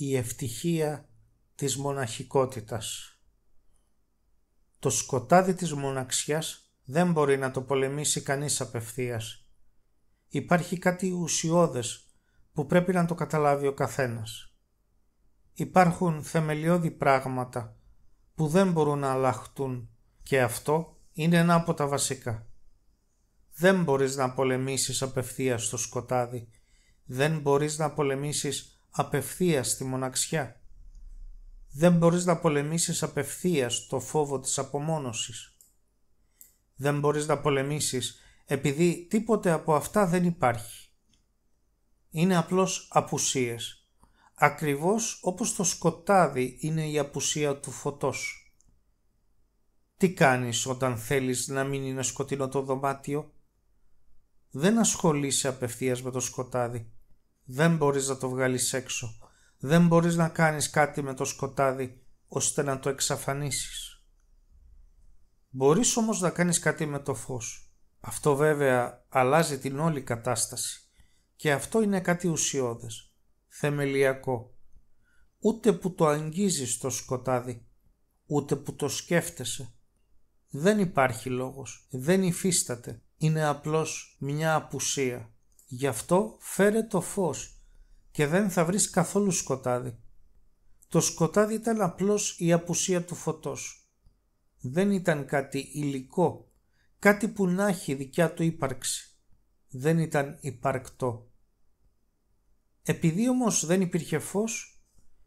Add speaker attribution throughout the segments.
Speaker 1: η ευτυχία της μοναχικότητας. Το σκοτάδι της μοναξιάς δεν μπορεί να το πολεμήσει κανείς απευθείας. Υπάρχει κάτι ουσιώδες που πρέπει να το καταλάβει ο καθένας. Υπάρχουν θεμελιώδη πράγματα που δεν μπορούν να αλλάχτούν και αυτό είναι ένα από τα βασικά. Δεν μπορείς να πολεμήσεις απευθείας το σκοτάδι. Δεν μπορείς να πολεμήσεις απευθείας στη μοναξιά. Δεν μπορείς να πολεμήσεις απευθείας το φόβο της απομόνωσης. Δεν μπορείς να πολεμήσεις επειδή τίποτε από αυτά δεν υπάρχει. Είναι απλώς απουσίες. Ακριβώς όπως το σκοτάδι είναι η απουσία του φωτός. Τι κάνεις όταν θέλεις να μην είναι σκοτεινό το δωμάτιο. Δεν ασχολείσαι απευθείας με το σκοτάδι. Δεν μπορείς να το βγάλεις έξω. Δεν μπορείς να κάνεις κάτι με το σκοτάδι ώστε να το εξαφανίσεις. Μπορείς όμως να κάνεις κάτι με το φως. Αυτό βέβαια αλλάζει την όλη κατάσταση και αυτό είναι κάτι ουσιώδες, θεμελιακό. Ούτε που το αγγίζεις το σκοτάδι, ούτε που το σκέφτεσαι. Δεν υπάρχει λόγος, δεν υφίσταται, είναι απλώς μια απουσία. Γι' αυτό φέρε το φως και δεν θα βρεις καθόλου σκοτάδι. Το σκοτάδι ήταν απλώς η απουσία του φωτός. Δεν ήταν κάτι υλικό, κάτι που να έχει δικιά του ύπαρξη. Δεν ήταν υπαρκτό. Επειδή όμως δεν υπήρχε φως,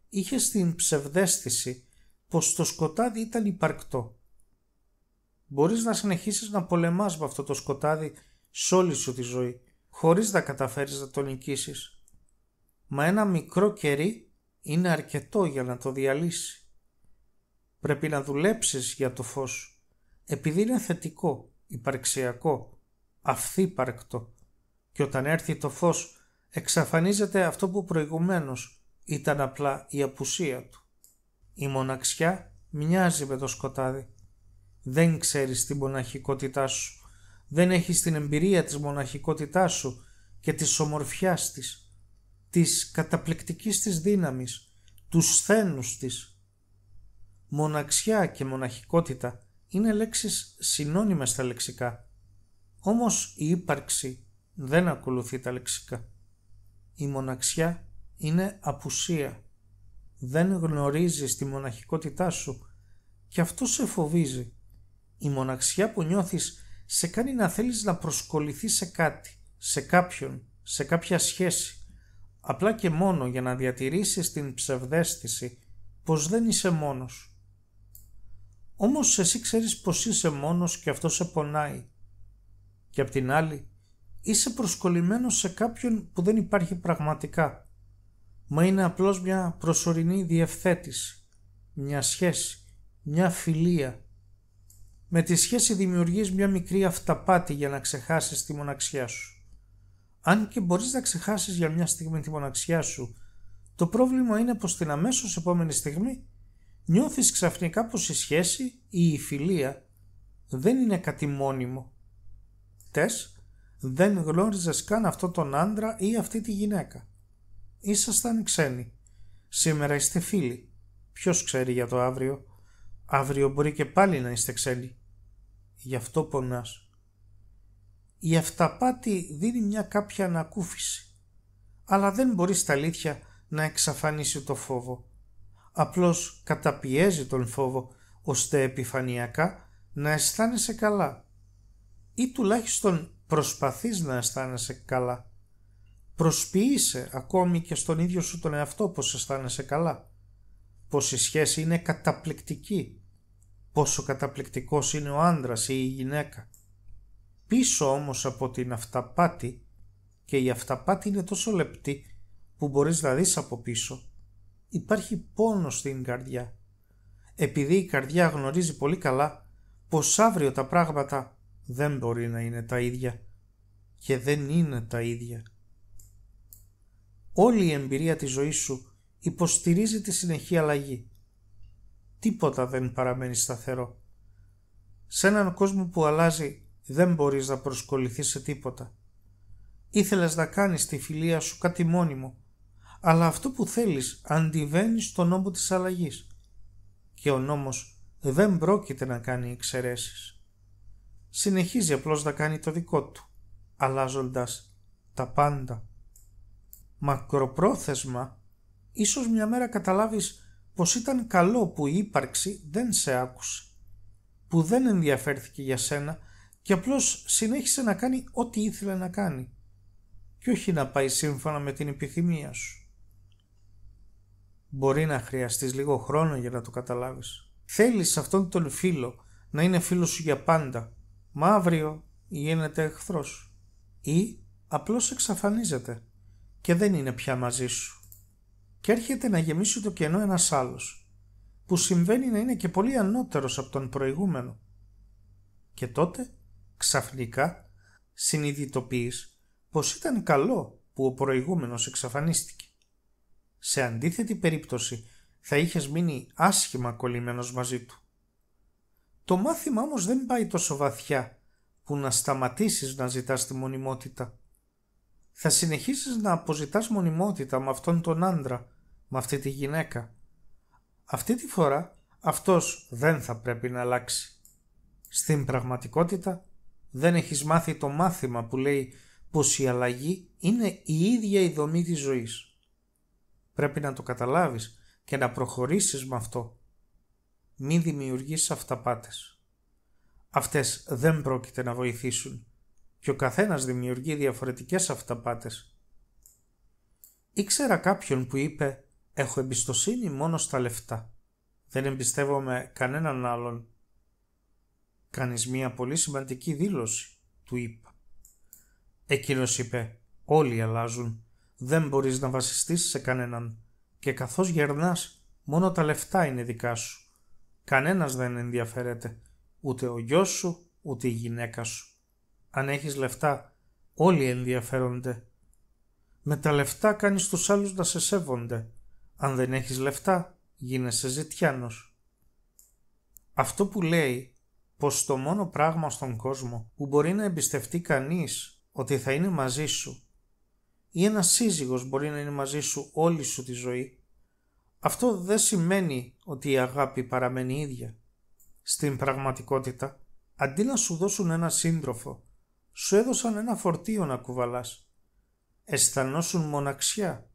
Speaker 1: είχε την ψευδέστηση πως το σκοτάδι ήταν υπαρκτό. Μπορείς να συνεχίσεις να πολεμάς με αυτό το σκοτάδι σε όλη σου τη ζωή χωρίς να καταφέρεις να το νικήσεις. Μα ένα μικρό κερί είναι αρκετό για να το διαλύσει. Πρέπει να δουλέψεις για το φως, επειδή είναι θετικό, υπαρξιακό, αυθύπαρκτο και όταν έρθει το φως εξαφανίζεται αυτό που προηγουμένως ήταν απλά η απουσία του. Η μοναξιά μοιάζει με το σκοτάδι. Δεν ξέρεις την μοναχικότητά σου δεν έχεις την εμπειρία της μοναχικότητάς σου και της ομορφιάς της, της καταπληκτικής της δύναμης, τους σθένους της. Μοναξιά και μοναχικότητα είναι λέξεις συνώνυμες στα λεξικά, όμως η ύπαρξη δεν ακολουθεί τα λεξικά. Η μοναξιά είναι απουσία. Δεν γνωρίζεις τη μοναχικότητά σου και αυτό σε φοβίζει. Η μοναξιά που νιώθεις σε κάνει να θέλεις να προσκοληθείς σε κάτι, σε κάποιον, σε κάποια σχέση, απλά και μόνο για να διατηρήσεις την ψευδέστηση πως δεν είσαι μόνος. Όμως εσύ ξέρεις πως είσαι μόνος και αυτό σε πονάει. Και απ' την άλλη, είσαι προσκολλημένος σε κάποιον που δεν υπάρχει πραγματικά, μα είναι απλώς μια προσωρινή διευθέτηση, μια σχέση, μια φιλία, με τη σχέση δημιουργείς μια μικρή αυταπάτη για να ξεχάσεις τη μοναξιά σου. Αν και μπορείς να ξεχάσεις για μια στιγμή τη μοναξιά σου, το πρόβλημα είναι πως την αμέσως επόμενη στιγμή νιώθεις ξαφνικά πως η σχέση ή η φιλία δεν είναι κάτι μόνιμο. Τες, δεν γνώριζες καν αυτό τον άντρα ή αυτή τη γυναίκα. Ήσασταν ξένοι. Σήμερα είστε φίλοι. Ποιος ξέρει για το αύριο. Αύριο μπορεί και πάλι να είστε ξένοι γι' αυτό πονάς. Η αυταπάτη δίνει μια κάποια ανακούφιση, αλλά δεν μπορείς στα αλήθεια να εξαφανίσει το φόβο. Απλώς καταπιέζει τον φόβο, ώστε επιφανειακά να αισθάνεσαι καλά ή τουλάχιστον προσπαθείς να αισθάνεσαι καλά. Προσποιείσαι ακόμη και στον ίδιο σου τον εαυτό πως αισθάνεσαι καλά, πως η σχέση είναι καταπληκτική πόσο καταπληκτικός είναι ο άντρας ή η γυναίκα. Πίσω όμως από την αυταπάτη και η αυταπάτη είναι τόσο λεπτή που μπορείς να δεις από πίσω υπάρχει πόνο στην καρδιά. Επειδή η καρδιά γνωρίζει πολύ καλά πως αύριο τα πράγματα δεν μπορεί να είναι τα ίδια και δεν είναι τα ίδια. Όλη η εμπειρία της ζωής σου υποστηρίζει τη συνεχή αλλαγή. Τίποτα δεν παραμένει σταθερό. Σε έναν κόσμο που αλλάζει δεν μπορείς να προσκοληθείς σε τίποτα. Ήθελες να κάνεις τη φιλία σου κάτι μόνιμο, αλλά αυτό που θέλεις αντιβαίνει στον νόμο της αλλαγής. Και ο νόμος δεν πρόκειται να κάνει εξαιρέσεις. Συνεχίζει απλώς να κάνει το δικό του, αλλάζοντας τα πάντα. Μακροπρόθεσμα, ίσως μια μέρα καταλάβεις πως ήταν καλό που η ύπαρξη δεν σε άκουσε, που δεν ενδιαφέρθηκε για σένα και απλώς συνέχισε να κάνει ό,τι ήθελε να κάνει και όχι να πάει σύμφωνα με την επιθυμία σου. Μπορεί να χρειαστείς λίγο χρόνο για να το καταλάβεις. Θέλεις αυτόν τον φίλο να είναι φίλος σου για πάντα, μα αύριο γίνεται εχθρός ή απλώς εξαφανίζεται και δεν είναι πια μαζί σου και έρχεται να γεμίσει το κενό ένας άλλος, που συμβαίνει να είναι και πολύ ανώτερος από τον προηγούμενο. Και τότε, ξαφνικά, συνειδητοποιείς πως ήταν καλό που ο προηγούμενος εξαφανίστηκε. Σε αντίθετη περίπτωση θα είχες μείνει άσχημα κολλημένος μαζί του. Το μάθημα όμως δεν πάει τόσο βαθιά που να σταματήσεις να ζητάς τη μονιμότητα θα συνεχίσεις να αποζητάς μονιμότητα με αυτόν τον άντρα, με αυτή τη γυναίκα. Αυτή τη φορά αυτός δεν θα πρέπει να αλλάξει. Στην πραγματικότητα δεν έχεις μάθει το μάθημα που λέει πως η αλλαγή είναι η ίδια η δομή της ζωής. Πρέπει να το καταλάβεις και να προχωρήσεις με αυτό. Μην δημιουργείς αυταπάτες. Αυτές δεν πρόκειται να βοηθήσουν και ο καθένας δημιουργεί διαφορετικές αυταπάτες. Ήξερα κάποιον που είπε «Έχω εμπιστοσύνη μόνο στα λεφτά. Δεν εμπιστεύομαι κανέναν άλλον». «Κάνεις μία πολύ σημαντική δήλωση», του είπα. Εκείνος είπε «Όλοι αλλάζουν. Δεν μπορείς να βασιστείς σε κανέναν. Και καθώς γερνάς, μόνο τα λεφτά είναι δικά σου. Κανένας δεν ενδιαφέρεται. Ούτε ο γιος σου, ούτε η γυναίκα σου αν έχεις λεφτά, όλοι ενδιαφέρονται. Με τα λεφτά κάνεις τους άλλους να σε σέβονται. Αν δεν έχεις λεφτά, γίνεσαι ζητιάνος. Αυτό που λέει πως το μόνο πράγμα στον κόσμο που μπορεί να εμπιστευτεί κανείς ότι θα είναι μαζί σου ή ένας σύζυγος μπορεί να είναι μαζί σου όλη σου τη ζωή, αυτό δεν σημαίνει ότι η αγάπη παραμένει ίδια. Στην πραγματικότητα, αντί να σου δώσουν ένα σύντροφο σου έδωσαν ένα φορτίο να κουβαλάς. Αισθανόσουν μοναξιά.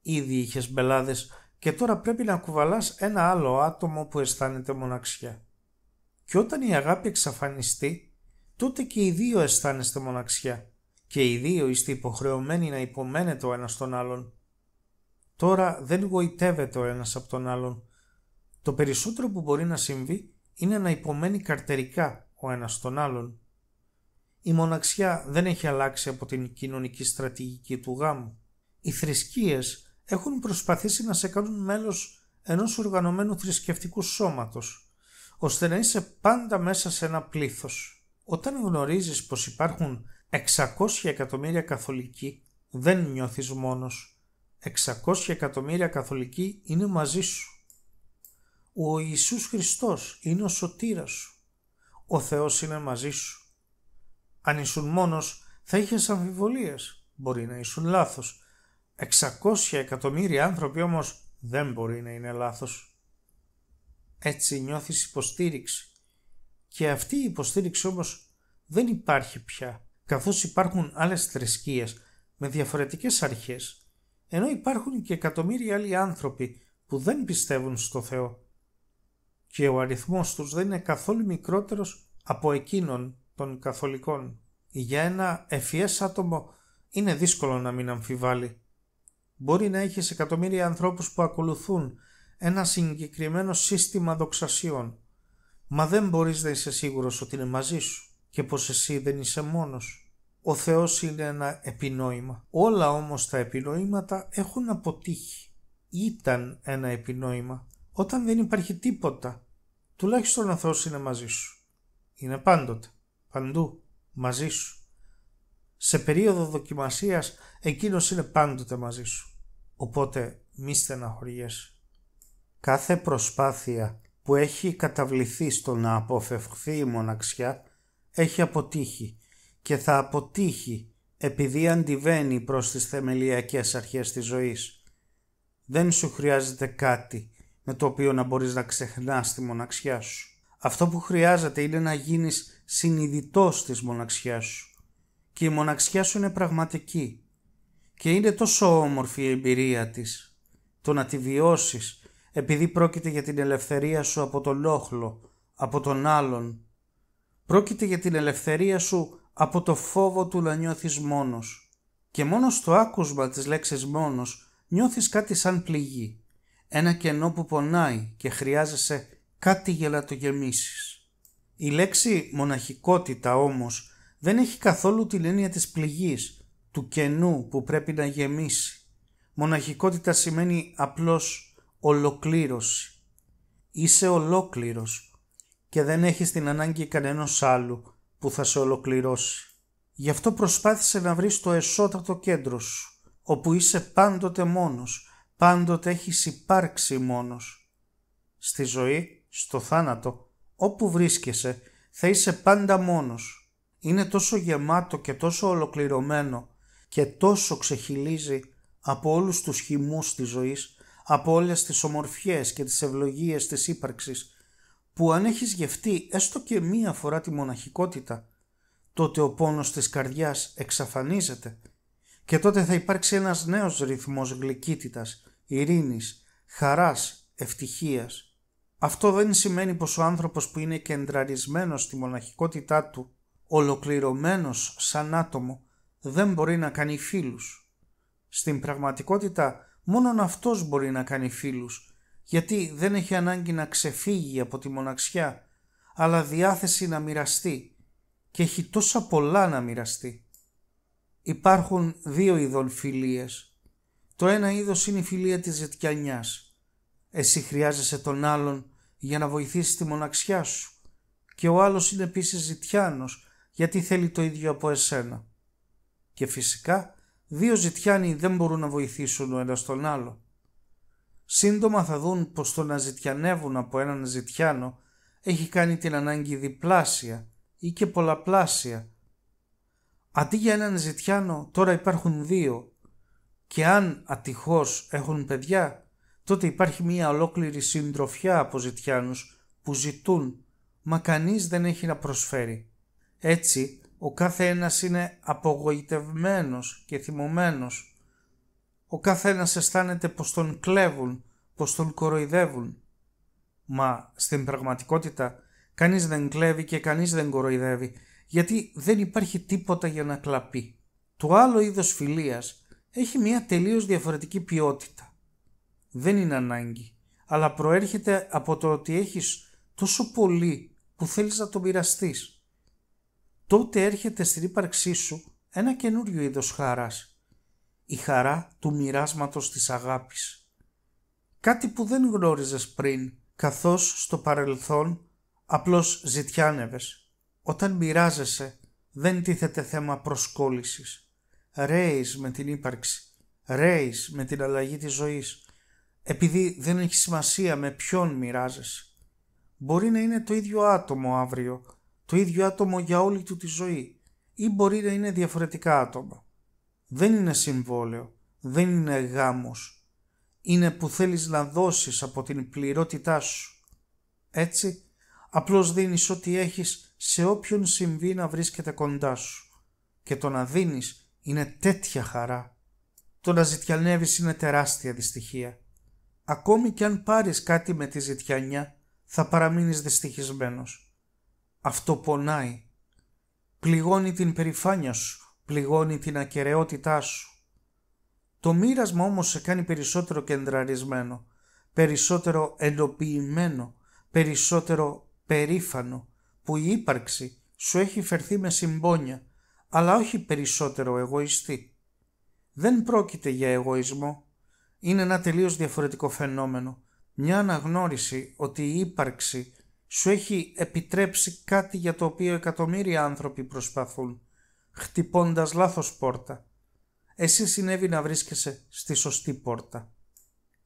Speaker 1: Ήδη είχες μπελάδες και τώρα πρέπει να κουβαλάς ένα άλλο άτομο που αισθάνεται μοναξιά. Και όταν η αγάπη εξαφανιστεί, τότε και οι δύο αισθάνεστε μοναξιά και οι δύο είστε υποχρεωμένοι να υπομένετε ο ένας τον άλλον. Τώρα δεν γοητεύεται ο ένας από τον άλλον. Το περισσότερο που μπορεί να συμβεί είναι να υπομένει καρτερικά ο ένας τον άλλον. Η μοναξιά δεν έχει αλλάξει από την κοινωνική στρατηγική του γάμου. Οι θρησκείες έχουν προσπαθήσει να σε κάνουν μέλος ενός οργανωμένου θρησκευτικού σώματος, ώστε να είσαι πάντα μέσα σε ένα πλήθος. Όταν γνωρίζεις πως υπάρχουν 600 εκατομμύρια καθολικοί, δεν νιώθεις μόνος. 600 εκατομμύρια καθολικοί είναι μαζί σου. Ο Ιησούς Χριστός είναι ο σωτήρας σου. Ο Θεός είναι μαζί σου. Αν ήσουν μόνος θα είχες αμφιβολίες. Μπορεί να ήσουν λάθος. 600 εκατομμύρια άνθρωποι όμως δεν μπορεί να είναι λάθος. Έτσι νιώθεις υποστήριξη. Και αυτή η υποστήριξη όμως δεν υπάρχει πια, καθώς υπάρχουν άλλες θρησκείες με διαφορετικές αρχές, ενώ υπάρχουν και εκατομμύρια άλλοι άνθρωποι που δεν πιστεύουν στο Θεό. Και ο αριθμός τους δεν είναι καθόλου μικρότερος από εκείνον των καθολικών. Για ένα ευφιές άτομο είναι δύσκολο να μην αμφιβάλλει. Μπορεί να έχεις εκατομμύρια ανθρώπους που ακολουθούν ένα συγκεκριμένο σύστημα δοξασιών. Μα δεν μπορείς να είσαι σίγουρος ότι είναι μαζί σου και πως εσύ δεν είσαι μόνος. Ο Θεός είναι ένα επινόημα. Όλα όμως τα επινόηματα έχουν αποτύχει. Ήταν ένα επινόημα. Όταν δεν υπάρχει τίποτα, τουλάχιστον ο Θεός είναι μαζί σου. Είναι πάντοτε παντού μαζί σου. Σε περίοδο δοκιμασίας εκείνος είναι πάντοτε μαζί σου. Οπότε μη στεναχωριέσαι. Κάθε προσπάθεια που έχει καταβληθεί στο να αποφευχθεί η μοναξιά έχει αποτύχει και θα αποτύχει επειδή αντιβαίνει προς τις θεμελιακές αρχές της ζωής. Δεν σου χρειάζεται κάτι με το οποίο να μπορείς να ξεχνάς τη μοναξιά σου. Αυτό που χρειάζεται είναι να γίνεις συνειδητός της μοναξιάς σου και η μοναξιά σου είναι πραγματική και είναι τόσο όμορφη η εμπειρία της το να τη βιώσεις επειδή πρόκειται για την ελευθερία σου από τον όχλο, από τον άλλον. Πρόκειται για την ελευθερία σου από το φόβο του να νιώθεις μόνος. Και μόνος στο άκουσμα της λέξης μόνος νιώθεις κάτι σαν πληγή. Ένα κενό που πονάει και χρειάζεσαι κάτι για να το γεμίσεις. Η λέξη μοναχικότητα όμως δεν έχει καθόλου την έννοια της πληγής, του κενού που πρέπει να γεμίσει. Μοναχικότητα σημαίνει απλώς ολοκλήρωση. Είσαι ολόκληρος και δεν έχεις την ανάγκη κανένας άλλου που θα σε ολοκληρώσει. Γι' αυτό προσπάθησε να βρεις το εσώτατο κέντρο σου, όπου είσαι πάντοτε μόνος, πάντοτε έχεις υπάρξει μόνος. Στη ζωή, στο θάνατο, Όπου βρίσκεσαι θα είσαι πάντα μόνος. Είναι τόσο γεμάτο και τόσο ολοκληρωμένο και τόσο ξεχυλίζει από όλους τους χυμούς της ζωής, από όλες τις ομορφιές και τις ευλογίες της ύπαρξης, που αν έχεις γευτεί έστω και μία φορά τη μοναχικότητα, τότε ο πόνος της καρδιάς εξαφανίζεται και τότε θα υπάρξει ένας νέος ρυθμός γλυκύτητας, ειρήνης, χαράς, ευτυχίας. Αυτό δεν σημαίνει πως ο άνθρωπος που είναι κεντραρισμένος στη μοναχικότητά του, ολοκληρωμένος σαν άτομο, δεν μπορεί να κάνει φίλους. Στην πραγματικότητα μόνον αυτός μπορεί να κάνει φίλους, γιατί δεν έχει ανάγκη να ξεφύγει από τη μοναξιά, αλλά διάθεση να μοιραστεί και έχει τόσα πολλά να μοιραστεί. Υπάρχουν δύο ειδών φιλίες. Το ένα είδος είναι η φιλία της ζητιανιάς, εσύ χρειάζεσαι τον άλλον για να βοηθήσει τη μοναξιά σου και ο άλλος είναι επίσης ζητιάνος γιατί θέλει το ίδιο από εσένα. Και φυσικά δύο ζητιάνοι δεν μπορούν να βοηθήσουν ο ένας τον άλλο. Σύντομα θα δουν πως το να ζητιανεύουν από έναν ζητιάνο έχει κάνει την ανάγκη διπλάσια ή και πολλαπλάσια. Αντί για έναν ζητιάνο τώρα υπάρχουν δύο και αν ατυχώς έχουν παιδιά τότε υπάρχει μια ολόκληρη συντροφιά από ζητιάνους που ζητούν, μα κανείς δεν έχει να προσφέρει. Έτσι, ο κάθε ένας είναι απογοητευμένος και θυμωμένος. Ο κάθε ένας αισθάνεται πως τον κλέβουν, πως τον κοροϊδεύουν. Μα στην πραγματικότητα κανείς δεν κλέβει και κανείς δεν κοροϊδεύει, γιατί δεν υπάρχει τίποτα για να κλαπεί. Το άλλο είδος φιλίας έχει μια τελείως διαφορετική ποιότητα δεν είναι ανάγκη, αλλά προέρχεται από το ότι έχεις τόσο πολύ που θέλεις να το μοιραστείς. Τότε έρχεται στην ύπαρξή σου ένα καινούριο είδος χαράς, η χαρά του μοιράσματος της αγάπης. Κάτι που δεν γνώριζες πριν, καθώς στο παρελθόν απλώς ζητιάνευες. Όταν μοιράζεσαι δεν τίθεται θέμα προσκόλλησης. Ρέεις με την ύπαρξη, ρέεις με την αλλαγή της ζωής, επειδή δεν έχει σημασία με ποιον μοιράζεσαι. Μπορεί να είναι το ίδιο άτομο αύριο, το ίδιο άτομο για όλη του τη ζωή ή μπορεί να είναι διαφορετικά άτομα. Δεν είναι συμβόλαιο, δεν είναι γάμος. Είναι που θέλεις να δώσεις από την πληρότητά σου. Έτσι, απλώς δίνεις ό,τι έχεις σε όποιον συμβεί να βρίσκεται κοντά σου. Και το να δίνεις είναι τέτοια χαρά. Το να ζητιανεύεις είναι τεράστια δυστυχία Ακόμη κι αν πάρεις κάτι με τη ζητιανιά, θα παραμείνεις δυστυχισμένος. Αυτό πονάει. Πληγώνει την περηφάνεια σου, πληγώνει την ακαιρεότητά σου. Το μοίρασμα όμως σε κάνει περισσότερο κεντραρισμένο, περισσότερο εντοποιημένο, περισσότερο περήφανο, που η ύπαρξη σου έχει φερθεί με συμπόνια, αλλά όχι περισσότερο εγωιστή. Δεν πρόκειται για εγωισμό, είναι ένα τελείως διαφορετικό φαινόμενο. Μια αναγνώριση ότι η ύπαρξη σου έχει επιτρέψει κάτι για το οποίο εκατομμύρια άνθρωποι προσπαθούν, χτυπώντας λάθος πόρτα. Εσύ συνέβη να βρίσκεσαι στη σωστή πόρτα.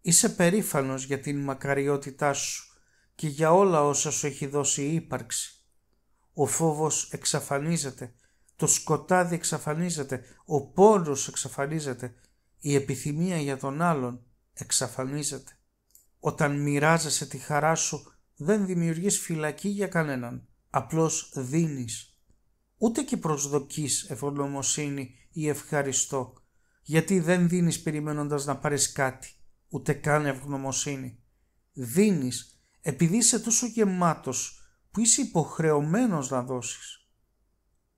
Speaker 1: Είσαι περήφανος για την μακαριότητά σου και για όλα όσα σου έχει δώσει η ύπαρξη. Ο φόβος εξαφανίζεται, το σκοτάδι εξαφανίζεται, ο πόνος εξαφανίζεται, η επιθυμία για τον άλλον εξαφανίζεται. Όταν μοιράζεσαι τη χαρά σου δεν δημιουργείς φυλακή για κανέναν, απλώς δίνεις. Ούτε και προσδοκείς ευγνωμοσύνη ή ευχαριστώ, γιατί δεν δίνεις περιμένοντας να πάρεις κάτι, ούτε καν ευγνωμοσύνη. Δίνεις επειδή είσαι τόσο γεμάτος που είσαι υποχρεωμένος να δώσεις.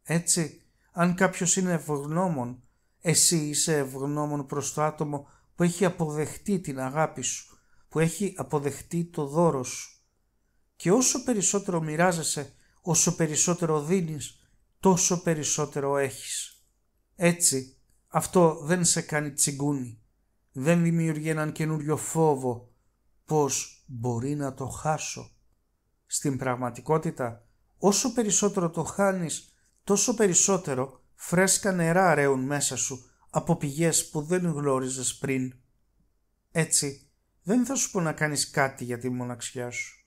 Speaker 1: Έτσι, αν κάποιος είναι ευγνώμων εσύ είσαι ευγνώμων προς το άτομο που έχει αποδεχτεί την αγάπη σου, που έχει αποδεχτεί το δώρο σου. Και όσο περισσότερο μοιράζεσαι, όσο περισσότερο δίνεις, τόσο περισσότερο έχεις. Έτσι, αυτό δεν σε κάνει τσιγκούνι. Δεν δημιουργεί έναν καινούριο φόβο πως μπορεί να το χάσω. Στην πραγματικότητα, όσο περισσότερο το χάνεις, τόσο περισσότερο Φρέσκα νερά ρέουν μέσα σου από πηγές που δεν γνώριζες πριν. Έτσι, δεν θα σου πω να κάνεις κάτι για τη μοναξιά σου.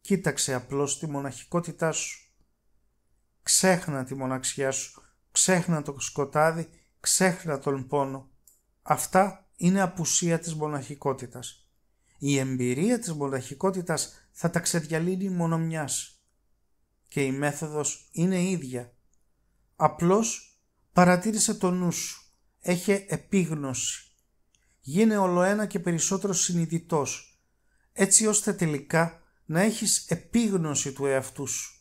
Speaker 1: Κοίταξε απλώς τη μοναχικότητά σου. Ξέχνα τη μοναξιά σου, ξέχνα το σκοτάδι, ξέχνα τον πόνο. Αυτά είναι απουσία της μοναχικότητας. Η εμπειρία της μοναχικότητας θα τα ξεδιαλύνει μόνο μιας. Και η μέθοδος είναι ίδια Απλώς παρατήρησε το νου σου. Έχε επίγνωση. Γίνε ολοένα και περισσότερο συνειδητός, έτσι ώστε τελικά να έχεις επίγνωση του εαυτού σου.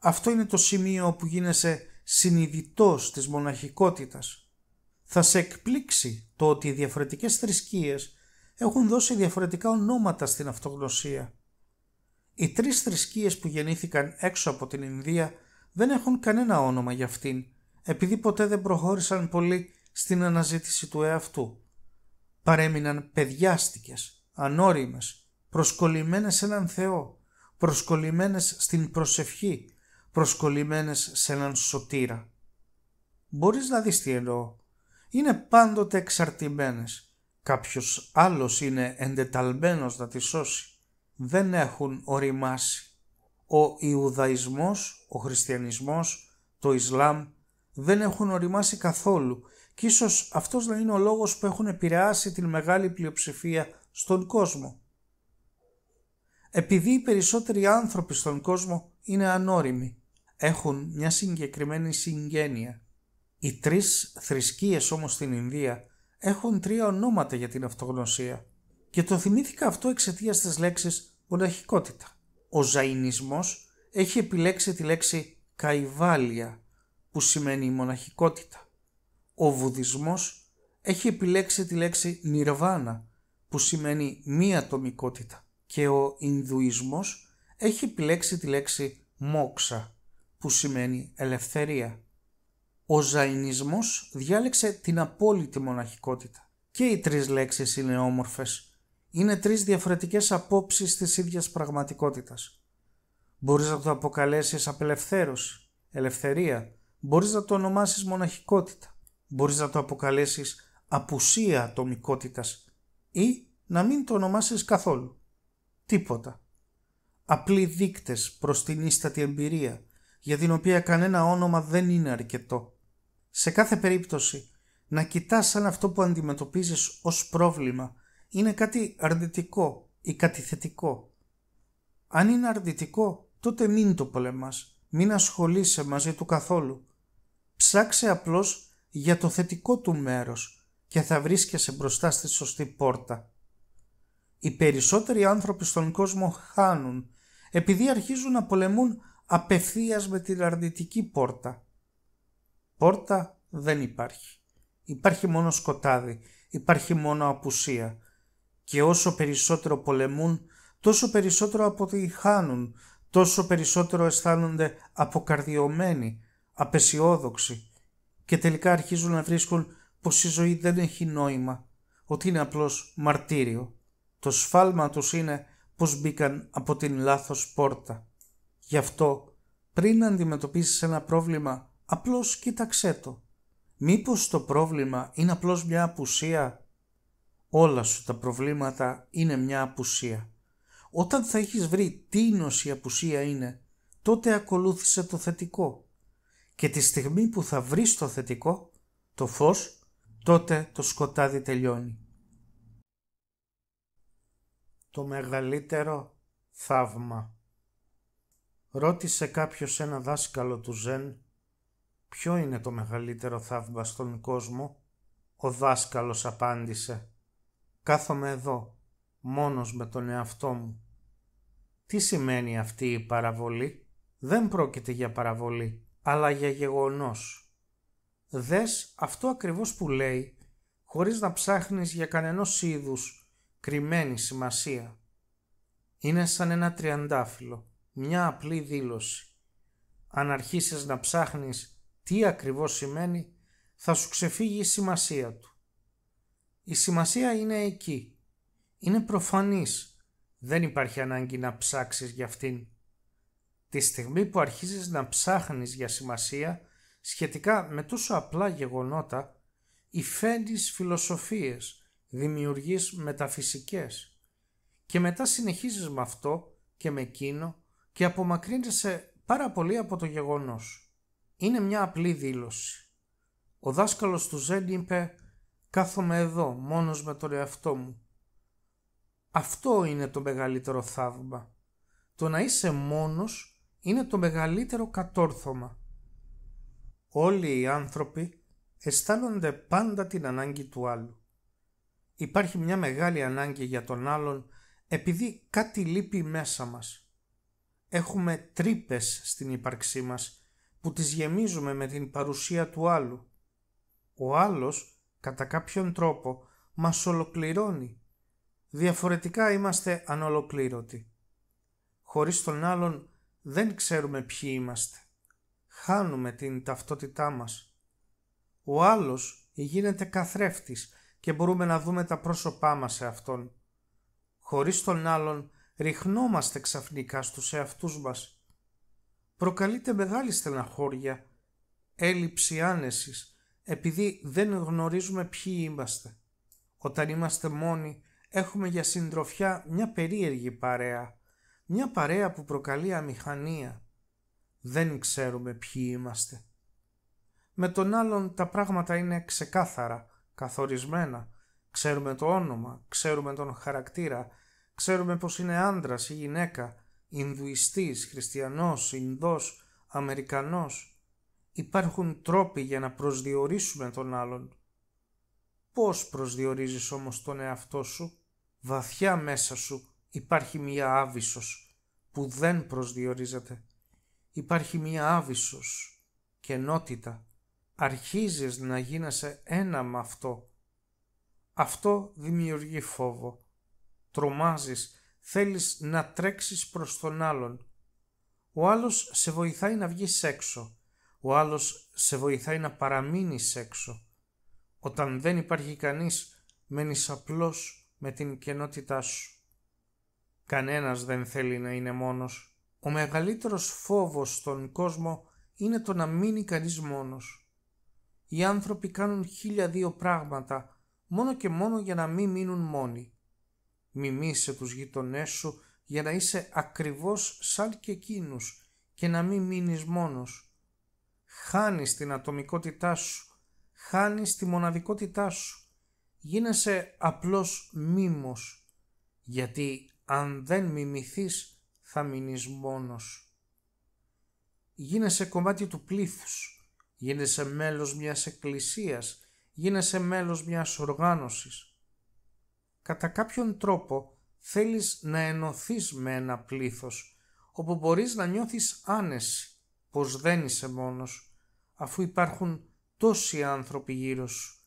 Speaker 1: Αυτό είναι το σημείο όπου γίνεσαι συνειδητός της μοναχικότητας. Θα σε εκπλήξει το ότι οι διαφορετικές θρησκείες έχουν δώσει διαφορετικά ονόματα στην αυτογνωσία. Οι τρεις θρησκείες που γεννήθηκαν έξω από την Ινδία δεν έχουν κανένα όνομα για αυτήν, επειδή ποτέ δεν προχώρησαν πολύ στην αναζήτηση του εαυτού. Παρέμειναν παιδιάστικες, ανώριμες, προσκολλημένες σε έναν Θεό, προσκολλημένες στην προσευχή, προσκολλημένες σε έναν σωτήρα. Μπορείς να δεις τι εννοώ. Είναι πάντοτε εξαρτημένες. Κάποιος άλλος είναι εντεταλμένος να τις σώσει. Δεν έχουν οριμάσει ο Ιουδαϊσμός, ο Χριστιανισμός, το Ισλάμ δεν έχουν οριμάσει καθόλου και ίσως αυτός να είναι ο λόγος που έχουν επηρεάσει την μεγάλη πλειοψηφία στον κόσμο. Επειδή οι περισσότεροι άνθρωποι στον κόσμο είναι ανώριμοι, έχουν μια συγκεκριμένη συγγένεια. Οι τρεις θρησκείες όμως στην Ινδία έχουν τρία ονόματα για την αυτογνωσία και το θυμήθηκα αυτό εξαιτίας της λέξης μοναχικότητα. Ο ζαϊνισμός έχει επιλέξει τη λέξη καϊβάλια που σημαίνει μοναχικότητα. Ο βουδισμός έχει επιλέξει τη λέξη νιρβάνα που σημαίνει μη ατομικότητα και ο Ινδουισμός έχει επιλέξει τη λέξη μόξα που σημαίνει ελευθερία. Ο Ζαϊνισμός διάλεξε την απόλυτη μοναχικότητα και οι τρεις λέξεις είναι όμορφες είναι τρεις διαφορετικές απόψεις της ίδιας πραγματικότητας. Μπορείς να το αποκαλέσεις απελευθέρωση, ελευθερία, μπορείς να το ονομάσεις μοναχικότητα, μπορείς να το αποκαλέσεις απουσία ατομικότητας ή να μην το ονομάσεις καθόλου. Τίποτα. Απλοί δείκτες προς την ίστατη εμπειρία, για την οποία κανένα όνομα δεν είναι αρκετό. Σε κάθε περίπτωση, να κοιτάς σαν αυτό που αντιμετωπίζεις ως πρόβλημα είναι κάτι αρνητικό ή κάτι θετικό. Αν είναι αρνητικό, τότε μην το πολεμάς, μην ασχολείσαι μαζί του καθόλου. Ψάξε απλώς για το θετικό του μέρος και θα βρίσκεσαι μπροστά στη σωστή πόρτα. Οι περισσότεροι άνθρωποι στον κόσμο χάνουν επειδή αρχίζουν να πολεμούν απευθείας με την αρνητική πόρτα. Πόρτα δεν υπάρχει. Υπάρχει μόνο σκοτάδι, υπάρχει μόνο απουσία, και όσο περισσότερο πολεμούν, τόσο περισσότερο αποτυχάνουν, τόσο περισσότερο αισθάνονται αποκαρδιωμένοι, απεσιόδοξοι και τελικά αρχίζουν να βρίσκουν πως η ζωή δεν έχει νόημα, ότι είναι απλώς μαρτύριο. Το σφάλμα τους είναι πως μπήκαν από την λάθος πόρτα. Γι' αυτό πριν αντιμετωπίσεις ένα πρόβλημα, απλώς κοίταξέ το. Μήπως το πρόβλημα είναι απλώς μια απουσία όλα σου τα προβλήματα είναι μια απουσία. Όταν θα έχεις βρει τι η απουσία είναι, τότε ακολούθησε το θετικό. Και τη στιγμή που θα βρεις το θετικό, το φως, τότε το σκοτάδι τελειώνει. Το μεγαλύτερο θαύμα Ρώτησε κάποιος ένα δάσκαλο του Ζεν «Ποιο είναι το μεγαλύτερο θαύμα στον κόσμο» Ο δάσκαλος απάντησε Κάθομαι εδώ, μόνος με τον εαυτό μου. Τι σημαίνει αυτή η παραβολή? Δεν πρόκειται για παραβολή, αλλά για γεγονός. Δες αυτό ακριβώς που λέει, χωρίς να ψάχνεις για κανένα είδους κρυμμένη σημασία. Είναι σαν ένα τριαντάφυλλο, μια απλή δήλωση. Αν αρχίσεις να ψάχνεις τι ακριβώς σημαίνει, θα σου ξεφύγει η σημασία του. Η σημασία είναι εκεί. Είναι προφανής. Δεν υπάρχει ανάγκη να ψάξεις για αυτήν. Τη στιγμή που αρχίζεις να ψάχνεις για σημασία σχετικά με τόσο απλά γεγονότα, υφαίνεις φιλοσοφίες, δημιουργείς μεταφυσικές και μετά συνεχίζεις με αυτό και με εκείνο και απομακρύνεσαι πάρα πολύ από το γεγονός. Είναι μια απλή δήλωση. Ο δάσκαλος του Ζεν είπε Κάθομαι εδώ, μόνος με τον εαυτό μου. Αυτό είναι το μεγαλύτερο θαύμα. Το να είσαι μόνος είναι το μεγαλύτερο κατόρθωμα. Όλοι οι άνθρωποι αισθάνονται πάντα την ανάγκη του άλλου. Υπάρχει μια μεγάλη ανάγκη για τον άλλον επειδή κάτι λείπει μέσα μας. Έχουμε τρύπες στην ύπαρξή μας που τις γεμίζουμε με την παρουσία του άλλου. Ο άλλος κατά κάποιον τρόπο μας ολοκληρώνει. Διαφορετικά είμαστε ανολοκλήρωτοι. Χωρίς τον άλλον δεν ξέρουμε ποιοι είμαστε. Χάνουμε την ταυτότητά μας. Ο άλλος γίνεται καθρέφτης και μπορούμε να δούμε τα πρόσωπά μας σε αυτόν. Χωρίς τον άλλον ριχνόμαστε ξαφνικά στους εαυτούς μας. Προκαλείται μεγάλη στεναχώρια, έλλειψη άνεσης, επειδή δεν γνωρίζουμε ποιοι είμαστε. Όταν είμαστε μόνοι έχουμε για συντροφιά μια περίεργη παρέα, μια παρέα που προκαλεί αμηχανία. Δεν ξέρουμε ποιοι είμαστε. Με τον άλλον τα πράγματα είναι ξεκάθαρα, καθορισμένα. Ξέρουμε το όνομα, ξέρουμε τον χαρακτήρα, ξέρουμε πως είναι άντρας ή γυναίκα, Ινδουιστής, Χριστιανός, Ινδός, Αμερικανός. Υπάρχουν τρόποι για να προσδιορίσουμε τον άλλον. Πώς προσδιορίζεις όμως τον εαυτό σου, βαθιά μέσα σου υπάρχει μία άβυσος που δεν προσδιορίζεται. Υπάρχει μία άβυσος, κενότητα. Αρχίζεις να γίνεσαι ένα με αυτό. Αυτό δημιουργεί φόβο. Τρομάζεις, θέλεις να τρέξεις προς τον άλλον. Ο άλλος σε βοηθάει να βγεις έξω ο άλλος σε βοηθάει να παραμείνεις έξω. Όταν δεν υπάρχει κανείς, μένεις απλώς με την κενότητά σου. Κανένας δεν θέλει να είναι μόνος. Ο μεγαλύτερος φόβος στον κόσμο είναι το να μείνει κανείς μόνος. Οι άνθρωποι κάνουν χίλια δύο πράγματα μόνο και μόνο για να μην μείνουν μόνοι. Μιμήσε τους γειτονές σου για να είσαι ακριβώς σαν και εκείνους και να μην μείνεις μόνος. Χάνεις την ατομικότητά σου. Χάνεις τη μοναδικότητά σου. Γίνεσαι απλώς μίμος. Γιατί αν δεν μιμηθείς θα μείνεις μόνος. Γίνεσαι κομμάτι του πλήθους. Γίνεσαι μέλος μιας εκκλησίας. Γίνεσαι μέλος μιας οργάνωσης. Κατά κάποιον τρόπο θέλεις να ενωθείς με ένα πλήθος όπου μπορείς να νιώθεις άνεση πως δεν είσαι μόνος, αφού υπάρχουν τόσοι άνθρωποι γύρω σου,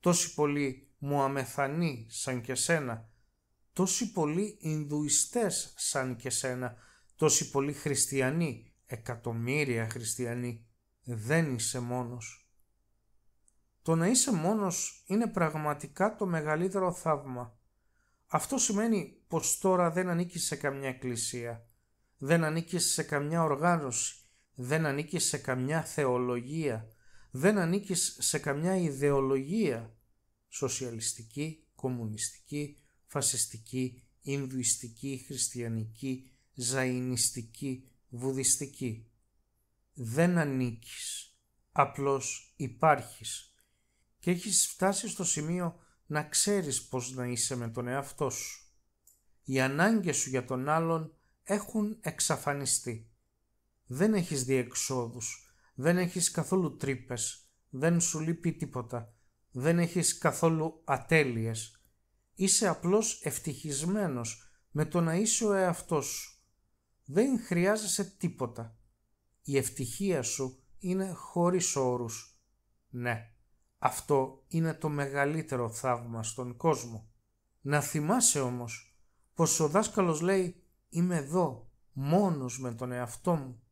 Speaker 1: τόσοι πολλοί μου σαν και σένα, τόσοι πολλοί Ινδουιστές σαν και σένα, τόσοι πολλοί χριστιανοί, εκατομμύρια χριστιανοί, δεν είσαι μόνος. Το να είσαι μόνος είναι πραγματικά το μεγαλύτερο θαύμα. Αυτό σημαίνει πως τώρα δεν ανήκεις σε καμιά εκκλησία, δεν ανήκεις σε καμιά οργάνωση, δεν ανήκεις σε καμιά θεολογία. Δεν ανήκεις σε καμιά ιδεολογία. Σοσιαλιστική, κομμουνιστική, φασιστική, Ινδουιστική, χριστιανική, ζαϊνιστική, βουδιστική. Δεν ανήκεις. Απλώς υπάρχεις. Και έχεις φτάσει στο σημείο να ξέρεις πώς να είσαι με τον εαυτό σου. Οι ανάγκες σου για τον άλλον έχουν εξαφανιστεί δεν έχεις διεξόδους, δεν έχεις καθόλου τρύπες, δεν σου λείπει τίποτα, δεν έχεις καθόλου ατέλειες. Είσαι απλώς ευτυχισμένος με το να είσαι ο εαυτός σου. Δεν χρειάζεσαι τίποτα. Η ευτυχία σου είναι χωρίς όρους. Ναι, αυτό είναι το μεγαλύτερο θαύμα στον κόσμο. Να θυμάσαι όμως πως ο δάσκαλος λέει «Είμαι εδώ, μόνος με τον εαυτό μου»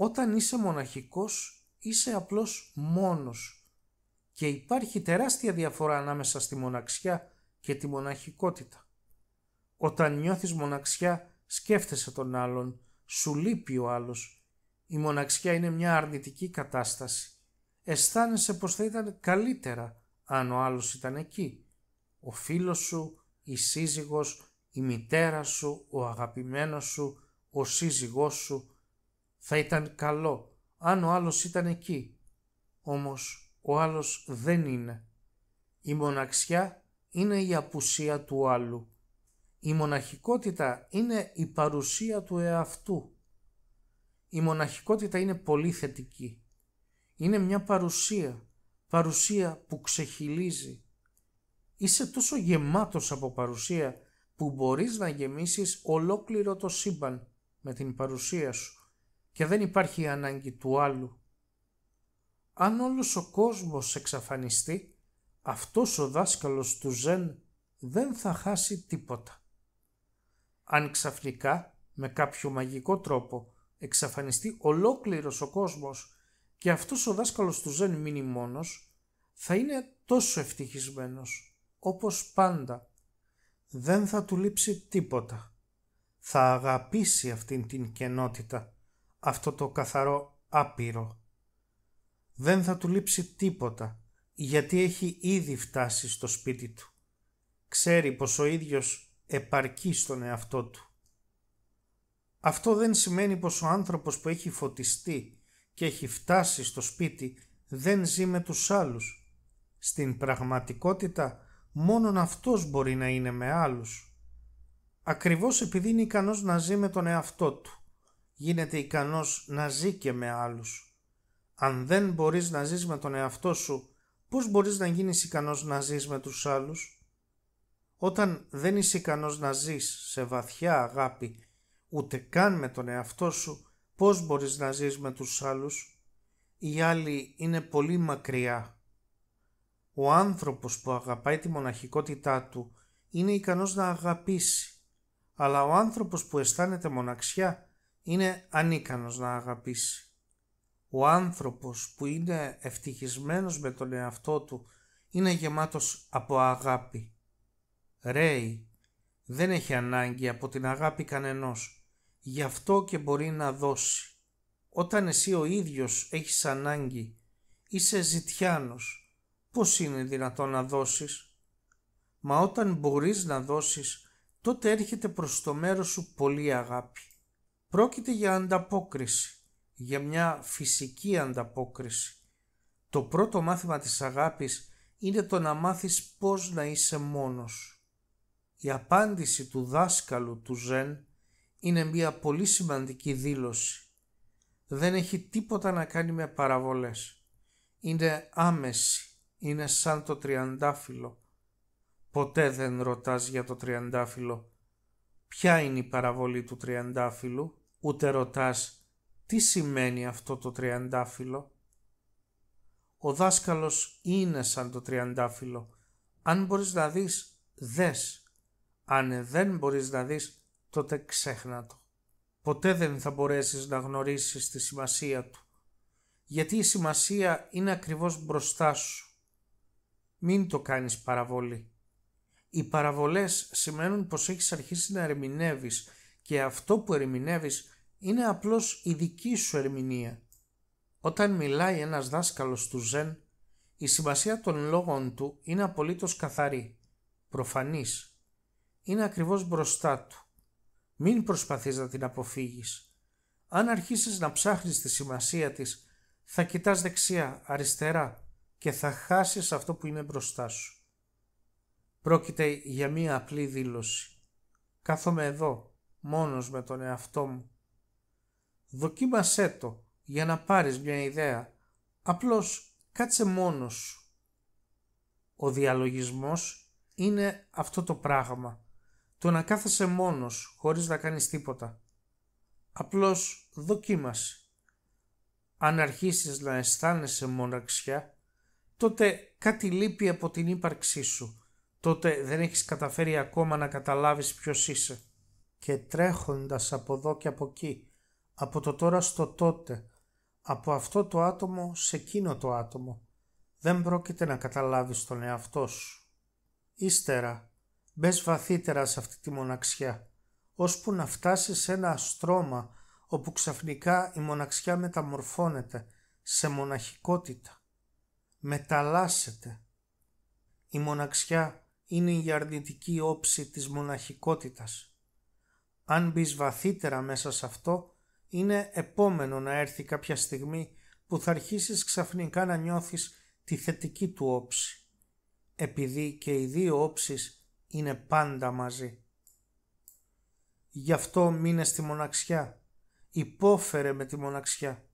Speaker 1: Όταν είσαι μοναχικός είσαι απλώς μόνος και υπάρχει τεράστια διαφορά ανάμεσα στη μοναξιά και τη μοναχικότητα. Όταν νιώθεις μοναξιά σκέφτεσαι τον άλλον, σου λείπει ο άλλος. Η μοναξιά είναι μια αρνητική κατάσταση. Αισθάνεσαι πως θα ήταν καλύτερα αν ο άλλος ήταν εκεί. Ο φίλος σου, η σύζυγος, η μητέρα σου, ο αγαπημένος σου, ο σύζυγός σου, θα ήταν καλό αν ο άλλος ήταν εκεί. Όμως ο άλλος δεν είναι. Η μοναξιά είναι η απουσία του άλλου. Η μοναχικότητα είναι η παρουσία του εαυτού. Η μοναχικότητα είναι πολύ θετική. Είναι μια παρουσία, παρουσία που ξεχυλίζει. Είσαι τόσο γεμάτος από παρουσία που μπορείς να γεμίσεις ολόκληρο το σύμπαν με την παρουσία σου και δεν υπάρχει ανάγκη του άλλου. Αν όλος ο κόσμος εξαφανιστεί, αυτός ο δάσκαλος του Ζεν δεν θα χάσει τίποτα. Αν ξαφνικά, με κάποιο μαγικό τρόπο, εξαφανιστεί ολόκληρος ο κόσμος και αυτός ο δάσκαλος του Ζεν μείνει μόνος, θα είναι τόσο ευτυχισμένος, όπως πάντα. Δεν θα του λείψει τίποτα. Θα αγαπήσει αυτήν την κενότητα αυτό το καθαρό άπειρο. Δεν θα του λείψει τίποτα, γιατί έχει ήδη φτάσει στο σπίτι του. Ξέρει πως ο ίδιος επαρκεί στον εαυτό του. Αυτό δεν σημαίνει πως ο άνθρωπος που έχει φωτιστεί και έχει φτάσει στο σπίτι δεν ζει με τους άλλους. Στην πραγματικότητα μόνον αυτός μπορεί να είναι με άλλους. Ακριβώς επειδή είναι ικανός να ζει με τον εαυτό του γίνεται ικανός να ζει και με άλλους. Αν δεν μπορείς να ζεις με τον εαυτό σου, πώς μπορείς να γίνεις ικανός να ζεις με τους άλλους. Όταν δεν είσαι ικανός να ζεις σε βαθιά αγάπη, ούτε καν με τον εαυτό σου, πώς μπορείς να ζεις με τους άλλους. Οι άλλοι είναι πολύ μακριά. Ο άνθρωπος που αγαπάει τη μοναχικότητά του είναι ικανός να αγαπήσει, αλλά ο άνθρωπος που αισθάνεται μοναξιά είναι ανίκανος να αγαπήσει. Ο άνθρωπος που είναι ευτυχισμένος με τον εαυτό του είναι γεμάτος από αγάπη. Ρέι, δεν έχει ανάγκη από την αγάπη κανενός, γι' αυτό και μπορεί να δώσει. Όταν εσύ ο ίδιος έχεις ανάγκη, είσαι ζητιάνος, πώς είναι δυνατόν να δώσεις. Μα όταν μπορείς να δώσεις, τότε έρχεται προς το μέρος σου πολύ αγάπη. Πρόκειται για ανταπόκριση, για μια φυσική ανταπόκριση. Το πρώτο μάθημα της αγάπης είναι το να μάθεις πώς να είσαι μόνος. Η απάντηση του δάσκαλου του Ζεν είναι μια πολύ σημαντική δήλωση. Δεν έχει τίποτα να κάνει με παραβολές. Είναι άμεση, είναι σαν το τριαντάφυλλο. Ποτέ δεν ρωτάς για το τριαντάφυλλο. Ποια είναι η παραβολή του τριαντάφυλλου ούτε ρωτάς τι σημαίνει αυτό το τριαντάφυλλο. Ο δάσκαλος είναι σαν το τριαντάφυλλο. Αν μπορείς να δεις, δες. Αν δεν μπορείς να δεις, τότε ξέχνα το. Ποτέ δεν θα μπορέσεις να γνωρίσεις τη σημασία του. Γιατί η σημασία είναι ακριβώς μπροστά σου. Μην το κάνεις παραβολή. Οι παραβολές σημαίνουν πως έχεις αρχίσει να ερμηνεύεις και αυτό που ερμηνεύεις είναι απλώς η δική σου ερμηνεία. Όταν μιλάει ένας δάσκαλος του Ζεν, η σημασία των λόγων του είναι απολύτως καθαρή, προφανής. Είναι ακριβώς μπροστά του. Μην προσπαθείς να την αποφύγεις. Αν αρχίσεις να ψάχνεις τη σημασία της, θα κοιτάς δεξιά, αριστερά και θα χάσεις αυτό που είναι μπροστά σου. Πρόκειται για μία απλή δήλωση. Κάθομαι εδώ, μόνος με τον εαυτό μου. Δοκίμασέ το για να πάρεις μια ιδέα. Απλώς κάτσε μόνος σου. Ο διαλογισμός είναι αυτό το πράγμα. Το να κάθεσαι μόνος χωρίς να κάνεις τίποτα. Απλώς δοκίμασε. Αν αρχίσεις να αισθάνεσαι μοναξιά, τότε κάτι λείπει από την ύπαρξή σου. Τότε δεν έχεις καταφέρει ακόμα να καταλάβεις ποιος είσαι και τρέχοντας από εδώ και από εκεί, από το τώρα στο τότε, από αυτό το άτομο σε εκείνο το άτομο. Δεν πρόκειται να καταλάβεις τον εαυτό σου. Ύστερα, μπες βαθύτερα σε αυτή τη μοναξιά, ώσπου να φτάσεις σε ένα στρώμα όπου ξαφνικά η μοναξιά μεταμορφώνεται σε μοναχικότητα. Μεταλλάσσεται. Η μοναξιά είναι η αρνητική όψη της μοναχικότητας. Αν μπεις βαθύτερα μέσα σε αυτό, είναι επόμενο να έρθει κάποια στιγμή που θα αρχίσεις ξαφνικά να νιώθεις τη θετική του όψη, επειδή και οι δύο όψεις είναι πάντα μαζί. Γι' αυτό μείνε στη μοναξιά, υπόφερε με τη μοναξιά.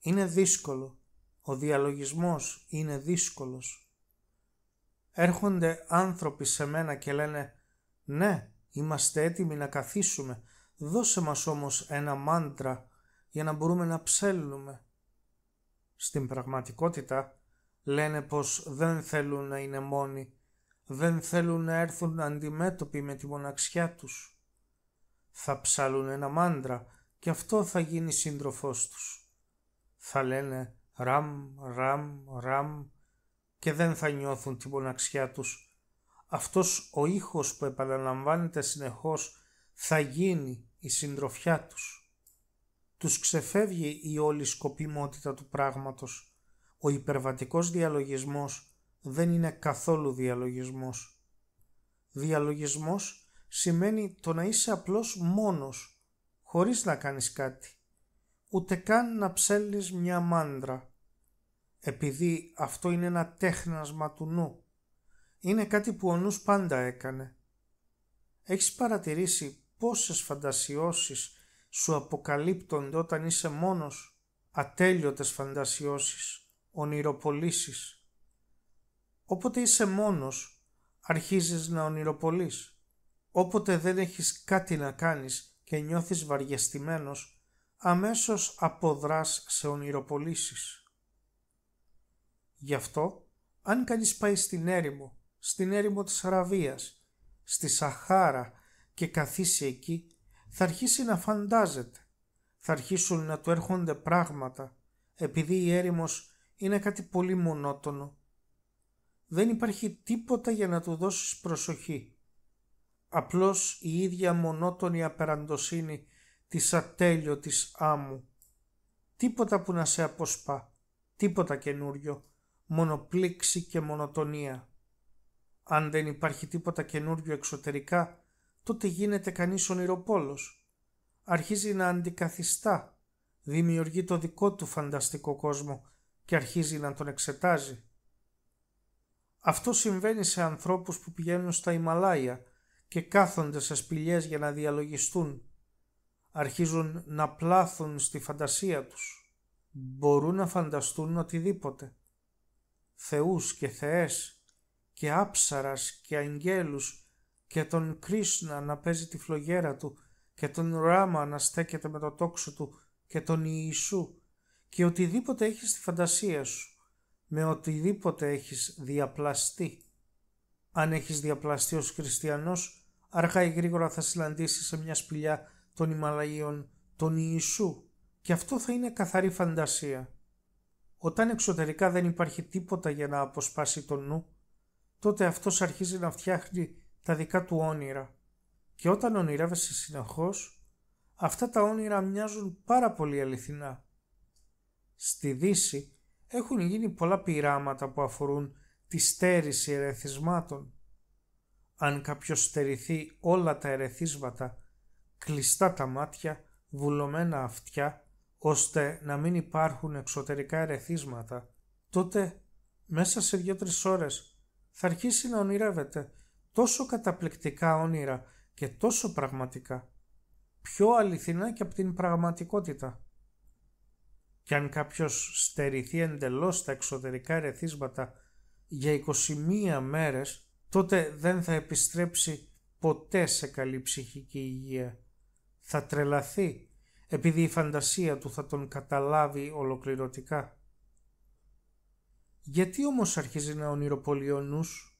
Speaker 1: Είναι δύσκολο, ο διαλογισμός είναι δύσκολος. Έρχονται άνθρωποι σε μένα και λένε «Ναι, Είμαστε έτοιμοι να καθίσουμε. Δώσε μας όμως ένα μάντρα για να μπορούμε να ψέλνουμε. Στην πραγματικότητα λένε πως δεν θέλουν να είναι μόνοι. Δεν θέλουν να έρθουν αντιμέτωποι με τη μοναξιά τους. Θα ψάλουν ένα μάντρα και αυτό θα γίνει σύντροφός τους. Θα λένε ραμ, ραμ, ραμ και δεν θα νιώθουν τη μοναξιά τους αυτός ο ήχος που επαναλαμβάνεται συνεχώς θα γίνει η συντροφιά τους. Τους ξεφεύγει η όλη σκοπιμότητα του πράγματος. Ο υπερβατικός διαλογισμός δεν είναι καθόλου διαλογισμός. Διαλογισμός σημαίνει το να είσαι απλώς μόνος, χωρίς να κάνεις κάτι. Ούτε καν να ψέλνεις μια μάντρα. Επειδή αυτό είναι ένα τέχνασμα του νου είναι κάτι που ο νους πάντα έκανε. Έχεις παρατηρήσει πόσες φαντασιώσεις σου αποκαλύπτονται όταν είσαι μόνος, ατέλειωτες φαντασιώσεις, ονειροπολίσεις. Όποτε είσαι μόνος, αρχίζεις να ονειροπολείς. Όποτε δεν έχεις κάτι να κάνεις και νιώθεις βαριεστημένος, αμέσως αποδράς σε ονειροπολίσεις. Γι' αυτό, αν κανείς πάει στην έρημο στην έρημο της Αραβίας, στη Σαχάρα και καθίσει εκεί, θα αρχίσει να φαντάζεται. Θα αρχίσουν να του έρχονται πράγματα, επειδή η έρημος είναι κάτι πολύ μονότονο. Δεν υπάρχει τίποτα για να του δώσεις προσοχή. Απλώς η ίδια μονότονη απεραντοσύνη της ατέλειωτης άμμου. Τίποτα που να σε αποσπά, τίποτα καινούριο, μονοπλήξη και μονοτονία. Αν δεν υπάρχει τίποτα καινούριο εξωτερικά, τότε γίνεται κανείς ονειροπόλος. Αρχίζει να αντικαθιστά, δημιουργεί το δικό του φανταστικό κόσμο και αρχίζει να τον εξετάζει. Αυτό συμβαίνει σε ανθρώπους που πηγαίνουν στα Ιμαλάια και κάθονται σε σπηλιές για να διαλογιστούν. Αρχίζουν να πλάθουν στη φαντασία τους. Μπορούν να φανταστούν οτιδήποτε. Θεούς και θεές, και άψαρας και αγγέλους και τον Κρίσνα να παίζει τη φλογέρα του και τον Ράμα να στέκεται με το τόξο του και τον Ιησού και οτιδήποτε έχεις στη φαντασία σου, με οτιδήποτε έχεις διαπλαστεί. Αν έχεις διαπλαστεί ως χριστιανός, άρχα ή γρήγορα θα συναντήσεις σε μια σπηλιά των Ιμαλαίων τον Ιησού και αυτό θα είναι καθαρή φαντασία. Όταν εξωτερικά δεν υπάρχει τίποτα για να αποσπάσει τον νου, τότε αυτός αρχίζει να φτιάχνει τα δικά του όνειρα. Και όταν ονειρεύεσαι συνεχώς, αυτά τα όνειρα μοιάζουν πάρα πολύ αληθινά. Στη Δύση έχουν γίνει πολλά πειράματα που αφορούν τη στέρηση ερεθισμάτων. Αν κάποιος στερηθεί όλα τα ερεθίσματα, κλειστά τα μάτια, βουλωμένα αυτιά, ώστε να μην υπάρχουν εξωτερικά ερεθίσματα, τότε μέσα σε δύο-τρεις ώρες θα αρχίσει να ονειρεύεται τόσο καταπληκτικά όνειρα και τόσο πραγματικά, πιο αληθινά και από την πραγματικότητα. Και αν κάποιος στερηθεί εντελώς τα εξωτερικά ερεθίσματα για 21 μέρες, τότε δεν θα επιστρέψει ποτέ σε καλή ψυχική υγεία. Θα τρελαθεί, επειδή η φαντασία του θα τον καταλάβει ολοκληρωτικά. Γιατί όμως αρχίζει να ονειροπολεί ο νους?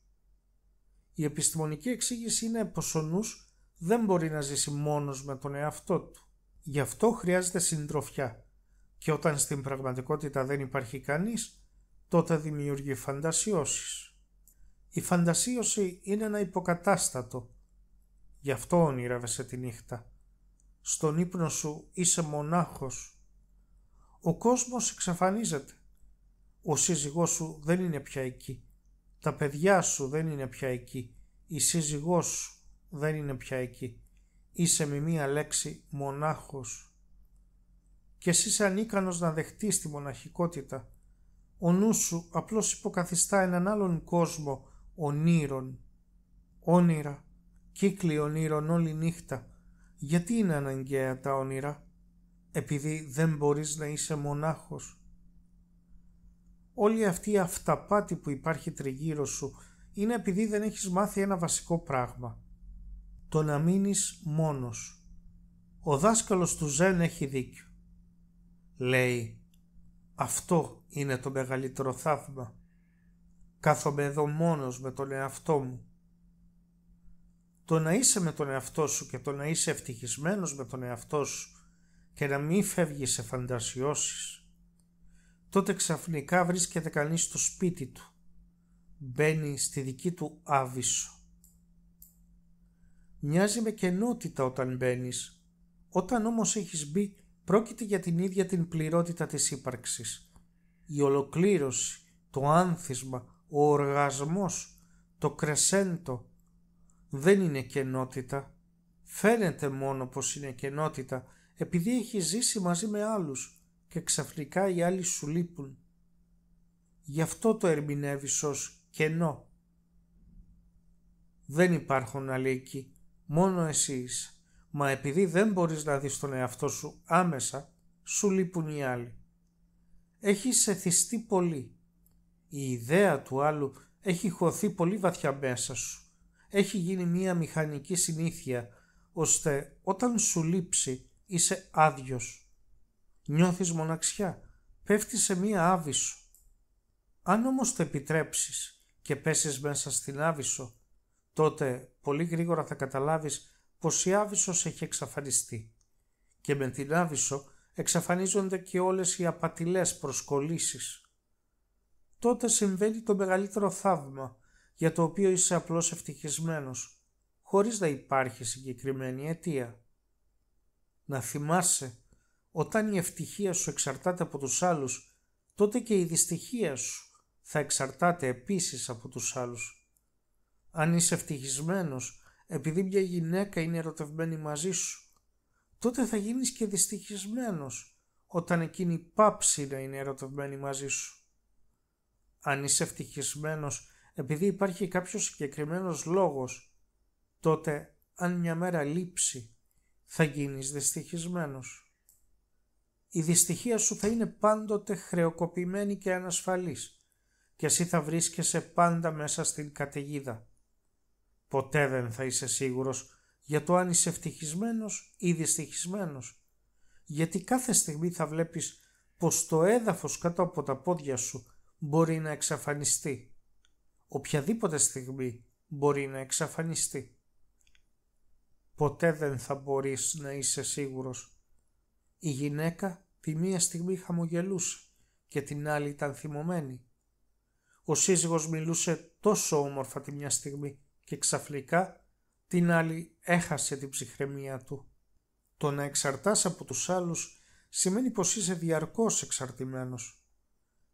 Speaker 1: Η επιστημονική εξήγηση είναι πως ο νους δεν μπορεί να ζήσει μόνος με τον εαυτό του. Γι' αυτό χρειάζεται συντροφιά. Και όταν στην πραγματικότητα δεν υπάρχει κανείς, τότε δημιουργεί φαντασιώσεις. Η φαντασίωση είναι ένα υποκατάστατο. Γι' αυτό ονειρεύεσαι τη νύχτα. Στον ύπνο σου είσαι μονάχος. Ο κόσμος εξαφανίζεται ο σύζυγός σου δεν είναι πια εκεί, τα παιδιά σου δεν είναι πια εκεί, η σύζυγός σου δεν είναι πια εκεί. Είσαι με μία λέξη μονάχος. Και εσύ είσαι ανίκανος να δεχτείς τη μοναχικότητα. Ο νους σου απλώς υποκαθιστά έναν άλλον κόσμο ονείρων. Όνειρα, κύκλοι ονείρων όλη νύχτα. Γιατί είναι αναγκαία τα όνειρα. Επειδή δεν μπορείς να είσαι μονάχος όλη αυτή η αυταπάτη που υπάρχει τριγύρω σου είναι επειδή δεν έχεις μάθει ένα βασικό πράγμα. Το να μείνεις μόνος. Ο δάσκαλος του Ζεν έχει δίκιο. Λέει, αυτό είναι το μεγαλύτερο θαύμα. Κάθομαι εδώ μόνος με τον εαυτό μου. Το να είσαι με τον εαυτό σου και το να είσαι ευτυχισμένος με τον εαυτό σου και να μην φεύγεις σε φαντασιώσεις Τότε ξαφνικά βρίσκεται κανείς στο σπίτι του. Μπαίνει στη δική του άβυσο. Μοιάζει με κενότητα όταν μπαίνεις. Όταν όμως έχεις μπει πρόκειται για την ίδια την πληρότητα της ύπαρξης. Η ολοκλήρωση, το άνθισμα, ο οργασμός, το κρεσέντο δεν είναι κενότητα. Φαίνεται μόνο πως είναι κενότητα επειδή έχει ζήσει μαζί με άλλους και ξαφνικά οι άλλοι σου λείπουν. Γι' αυτό το ερμηνεύεις ως κενό. Δεν υπάρχουν άλλοι μόνο εσύ Μα επειδή δεν μπορείς να δεις τον εαυτό σου άμεσα, σου λείπουν οι άλλοι. Έχεις εθιστεί πολύ. Η ιδέα του άλλου έχει χωθεί πολύ βαθιά μέσα σου. Έχει γίνει μία μηχανική συνήθεια, ώστε όταν σου λείψει είσαι άδειος Νιώθεις μοναξιά. Πέφτεις σε μία άβυσο. Αν όμως το επιτρέψεις και πέσεις μέσα στην άβυσο, τότε πολύ γρήγορα θα καταλάβεις πως η άβυσος έχει εξαφανιστεί. Και με την άβυσο εξαφανίζονται και όλες οι απατηλές προσκολήσεις. Τότε συμβαίνει το μεγαλύτερο θαύμα για το οποίο είσαι απλώς ευτυχισμένος, χωρίς να υπάρχει συγκεκριμένη αιτία. Να θυμάσαι όταν η ευτυχία σου εξαρτάται από τους άλλους, τότε και η δυστυχία σου θα εξαρτάται επίσης από τους άλλους. Αν είσαι ευτυχισμένος επειδή μια γυναίκα είναι ερωτευμένη μαζί σου, τότε θα γίνεις και δυστυχισμένος όταν εκείνη πάψει να είναι ερωτευμένη μαζί σου. Αν είσαι ευτυχισμένος επειδή υπάρχει κάποιος συγκεκριμένος λόγος, τότε αν μια μέρα λείψει θα γίνεις δυστυχισμένος η δυστυχία σου θα είναι πάντοτε χρεοκοπημένη και ανασφαλής και εσύ θα βρίσκεσαι πάντα μέσα στην καταιγίδα. Ποτέ δεν θα είσαι σίγουρος για το αν είσαι ευτυχισμένος ή δυστυχισμένος, γιατί κάθε στιγμή θα βλέπεις πως το έδαφος κάτω από τα πόδια σου μπορεί να εξαφανιστεί. Οποιαδήποτε στιγμή μπορεί να εξαφανιστεί. Ποτέ δεν θα μπορείς να είσαι σίγουρος. Η γυναίκα Τη μία στιγμή χαμογελούσε και την άλλη ήταν θυμωμένη. Ο σύζυγος μιλούσε τόσο όμορφα τη μια στιγμή και ξαφνικά την άλλη έχασε την ψυχραιμία του. Το να εξαρτάς από τους άλλους σημαίνει πως είσαι διαρκώς εξαρτημένος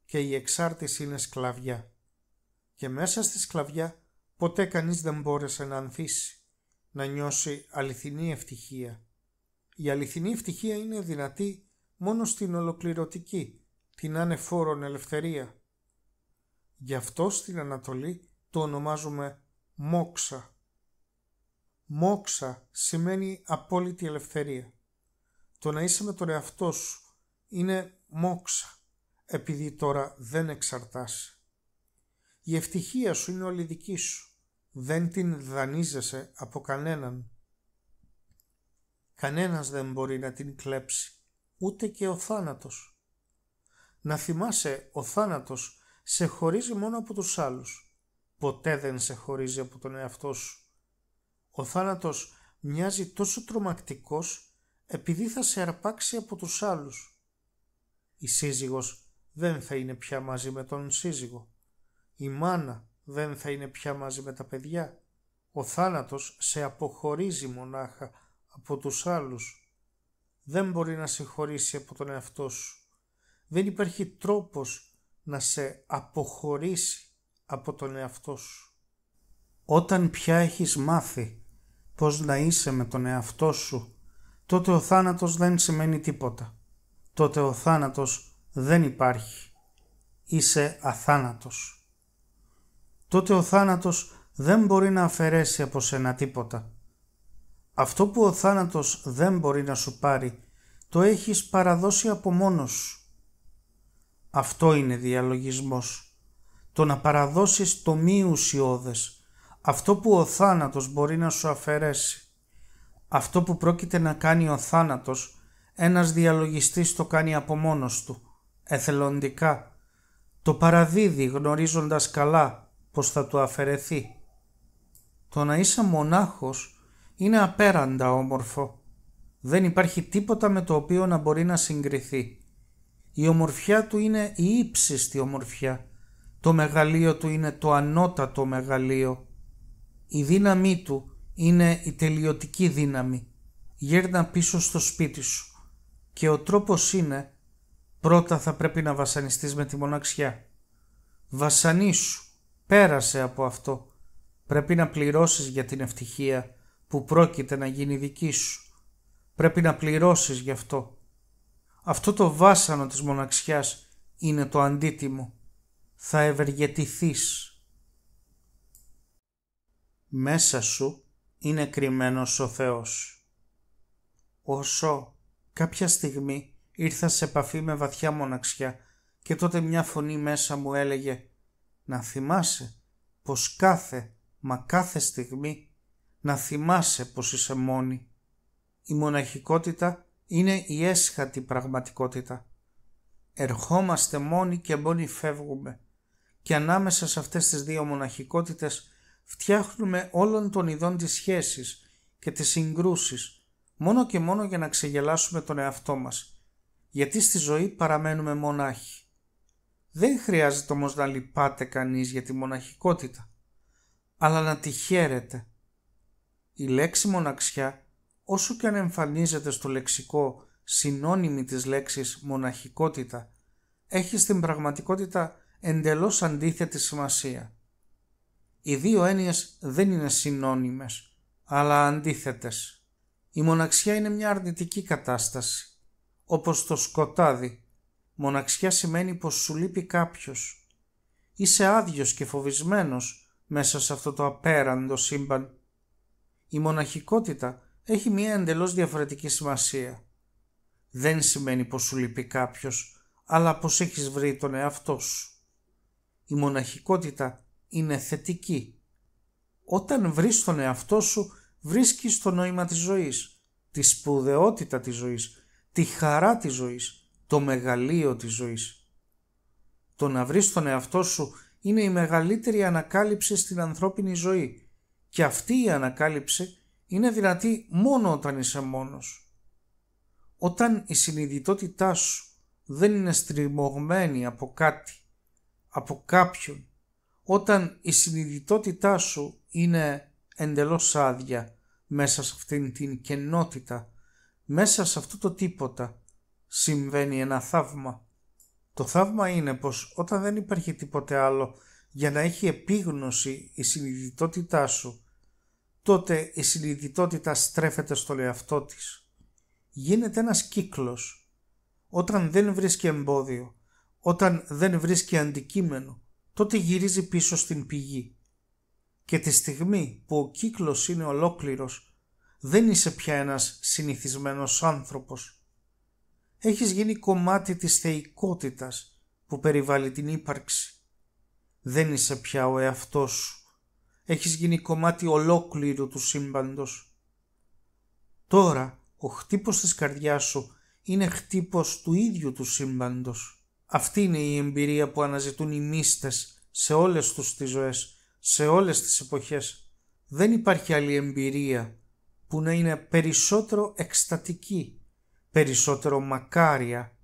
Speaker 1: και η εξάρτηση είναι σκλαβιά. Και μέσα στη σκλαβιά ποτέ κανείς δεν μπόρεσε να ανθίσει, να νιώσει αληθινή ευτυχία. Η αληθινή ευτυχία είναι δυνατή μόνο στην ολοκληρωτική, την ανεφόρον ελευθερία. Γι' αυτό στην Ανατολή το ονομάζουμε μόξα. Μόξα σημαίνει απόλυτη ελευθερία. Το να είσαι με τον εαυτό σου είναι μόξα, επειδή τώρα δεν εξαρτάσαι. Η ευτυχία σου είναι όλη δική σου. Δεν την δανείζεσαι από κανέναν. Κανένας δεν μπορεί να την κλέψει ούτε και ο θάνατος. Να θυμάσαι, ο θάνατος σε χωρίζει μόνο από τους άλλους. Ποτέ δεν σε χωρίζει από τον εαυτό σου. Ο θάνατος μοιάζει τόσο τρομακτικός επειδή θα σε αρπάξει από τους άλλους. Η σύζυγος δεν θα είναι πια μαζί με τον σύζυγο. Η μάνα δεν θα είναι πια μαζί με τα παιδιά. Ο θάνατος σε αποχωρίζει μονάχα από τους άλλους δεν μπορεί να χωρίσει από τον εαυτό σου. Δεν υπάρχει τρόπος να σε αποχωρήσει από τον εαυτό σου. Όταν πια έχεις μάθει πώς να είσαι με τον εαυτό σου, τότε ο θάνατος δεν σημαίνει τίποτα. Τότε ο θάνατος δεν υπάρχει. Είσαι αθάνατος. Τότε ο θάνατος δεν μπορεί να αφαιρέσει από σένα τίποτα. Αυτό που ο θάνατος δεν μπορεί να σου πάρει, το έχεις παραδώσει από μόνος σου. Αυτό είναι διαλογισμός. Το να παραδώσεις το μη ουσιώδες, αυτό που ο θάνατος μπορεί να σου αφαιρέσει. Αυτό που πρόκειται να κάνει ο θάνατος, ένας διαλογιστής το κάνει από μόνος του, εθελοντικά. Το παραδίδει γνωρίζοντας καλά πως θα του αφαιρεθεί. Το να είσαι μονάχος είναι απέραντα όμορφο. Δεν υπάρχει τίποτα με το οποίο να μπορεί να συγκριθεί. Η ομορφιά του είναι η ύψιστη ομορφιά. Το μεγαλείο του είναι το ανώτατο μεγαλείο. Η δύναμή του είναι η τελειωτική δύναμη. Γέρνα πίσω στο σπίτι σου. Και ο τρόπος είναι πρώτα θα πρέπει να βασανιστείς με τη μοναξιά. Βασανίσου. Πέρασε από αυτό. Πρέπει να πληρώσεις για την ευτυχία που πρόκειται να γίνει δική σου. Πρέπει να πληρώσεις γι' αυτό. Αυτό το βάσανο της μοναξιάς είναι το αντίτιμο. Θα ευεργετηθείς. Μέσα σου είναι κρυμμένος ο Θεός. Όσο κάποια στιγμή ήρθα σε επαφή με βαθιά μοναξιά και τότε μια φωνή μέσα μου έλεγε «Να θυμάσαι πως κάθε, μα κάθε στιγμή να θυμάσαι πως είσαι μόνη. Η μοναχικότητα είναι η έσχατη πραγματικότητα. Ερχόμαστε μόνοι και μόνοι φεύγουμε και ανάμεσα σε αυτές τις δύο μοναχικότητες φτιάχνουμε όλων των ειδών τις σχέσεις και τις συγκρούσεις μόνο και μόνο για να ξεγελάσουμε τον εαυτό μας γιατί στη ζωή παραμένουμε μονάχοι. Δεν χρειάζεται όμως να λυπάται κανείς για τη μοναχικότητα αλλά να τη χαίρεται η λέξη μοναξιά, όσο και αν εμφανίζεται στο λεξικό συνώνυμη της λέξης μοναχικότητα, έχει στην πραγματικότητα εντελώς αντίθετη σημασία. Οι δύο έννοιες δεν είναι συνώνυμες, αλλά αντίθετες. Η μοναξιά είναι μια αρνητική κατάσταση, όπως το σκοτάδι. Μοναξιά σημαίνει πως σου λείπει κάποιος. Είσαι άδειος και φοβισμένος μέσα σε αυτό το απέραντο σύμπαν η μοναχικότητα έχει μία εντελώς διαφορετική σημασία. Δεν σημαίνει πως σου λυπεί κάποιος, αλλά πως έχεις βρει τον εαυτό σου. Η μοναχικότητα είναι θετική. Όταν βρεις τον εαυτό σου, βρίσκεις το νόημα της ζωής, τη σπουδαιότητα της ζωής, τη χαρά της ζωής, το μεγαλείο της ζωής. Το να βρεις τον εαυτό σου είναι η μεγαλύτερη ανακάλυψη στην ανθρώπινη ζωή και αυτή η ανακάλυψη είναι δυνατή μόνο όταν είσαι μόνος. Όταν η συνειδητότητά σου δεν είναι στριμωγμένη από κάτι, από κάποιον, όταν η συνειδητότητά σου είναι εντελώς άδεια μέσα σε αυτήν την κενότητα, μέσα σε αυτό το τίποτα, συμβαίνει ένα θαύμα. Το θαύμα είναι πως όταν δεν υπάρχει τίποτε άλλο για να έχει επίγνωση η συνειδητότητά σου, τότε η συνειδητότητα στρέφεται στο εαυτό της. Γίνεται ένας κύκλος. Όταν δεν βρίσκει εμπόδιο, όταν δεν βρίσκει αντικείμενο, τότε γυρίζει πίσω στην πηγή. Και τη στιγμή που ο κύκλος είναι ολόκληρος, δεν είσαι πια ένας συνηθισμένος άνθρωπος. Έχεις γίνει κομμάτι της θεϊκότητας που περιβάλλει την ύπαρξη. Δεν είσαι πια ο εαυτός σου. Έχεις γίνει κομμάτι ολόκληρου του σύμπαντος. Τώρα ο χτύπος της καρδιάς σου είναι χτύπος του ίδιου του σύμπαντος. Αυτή είναι η εμπειρία που αναζητούν οι μίστες σε όλες τους τις ζωές, σε όλες τις εποχές. Δεν υπάρχει άλλη εμπειρία που να είναι περισσότερο εκστατική, περισσότερο μακάρια.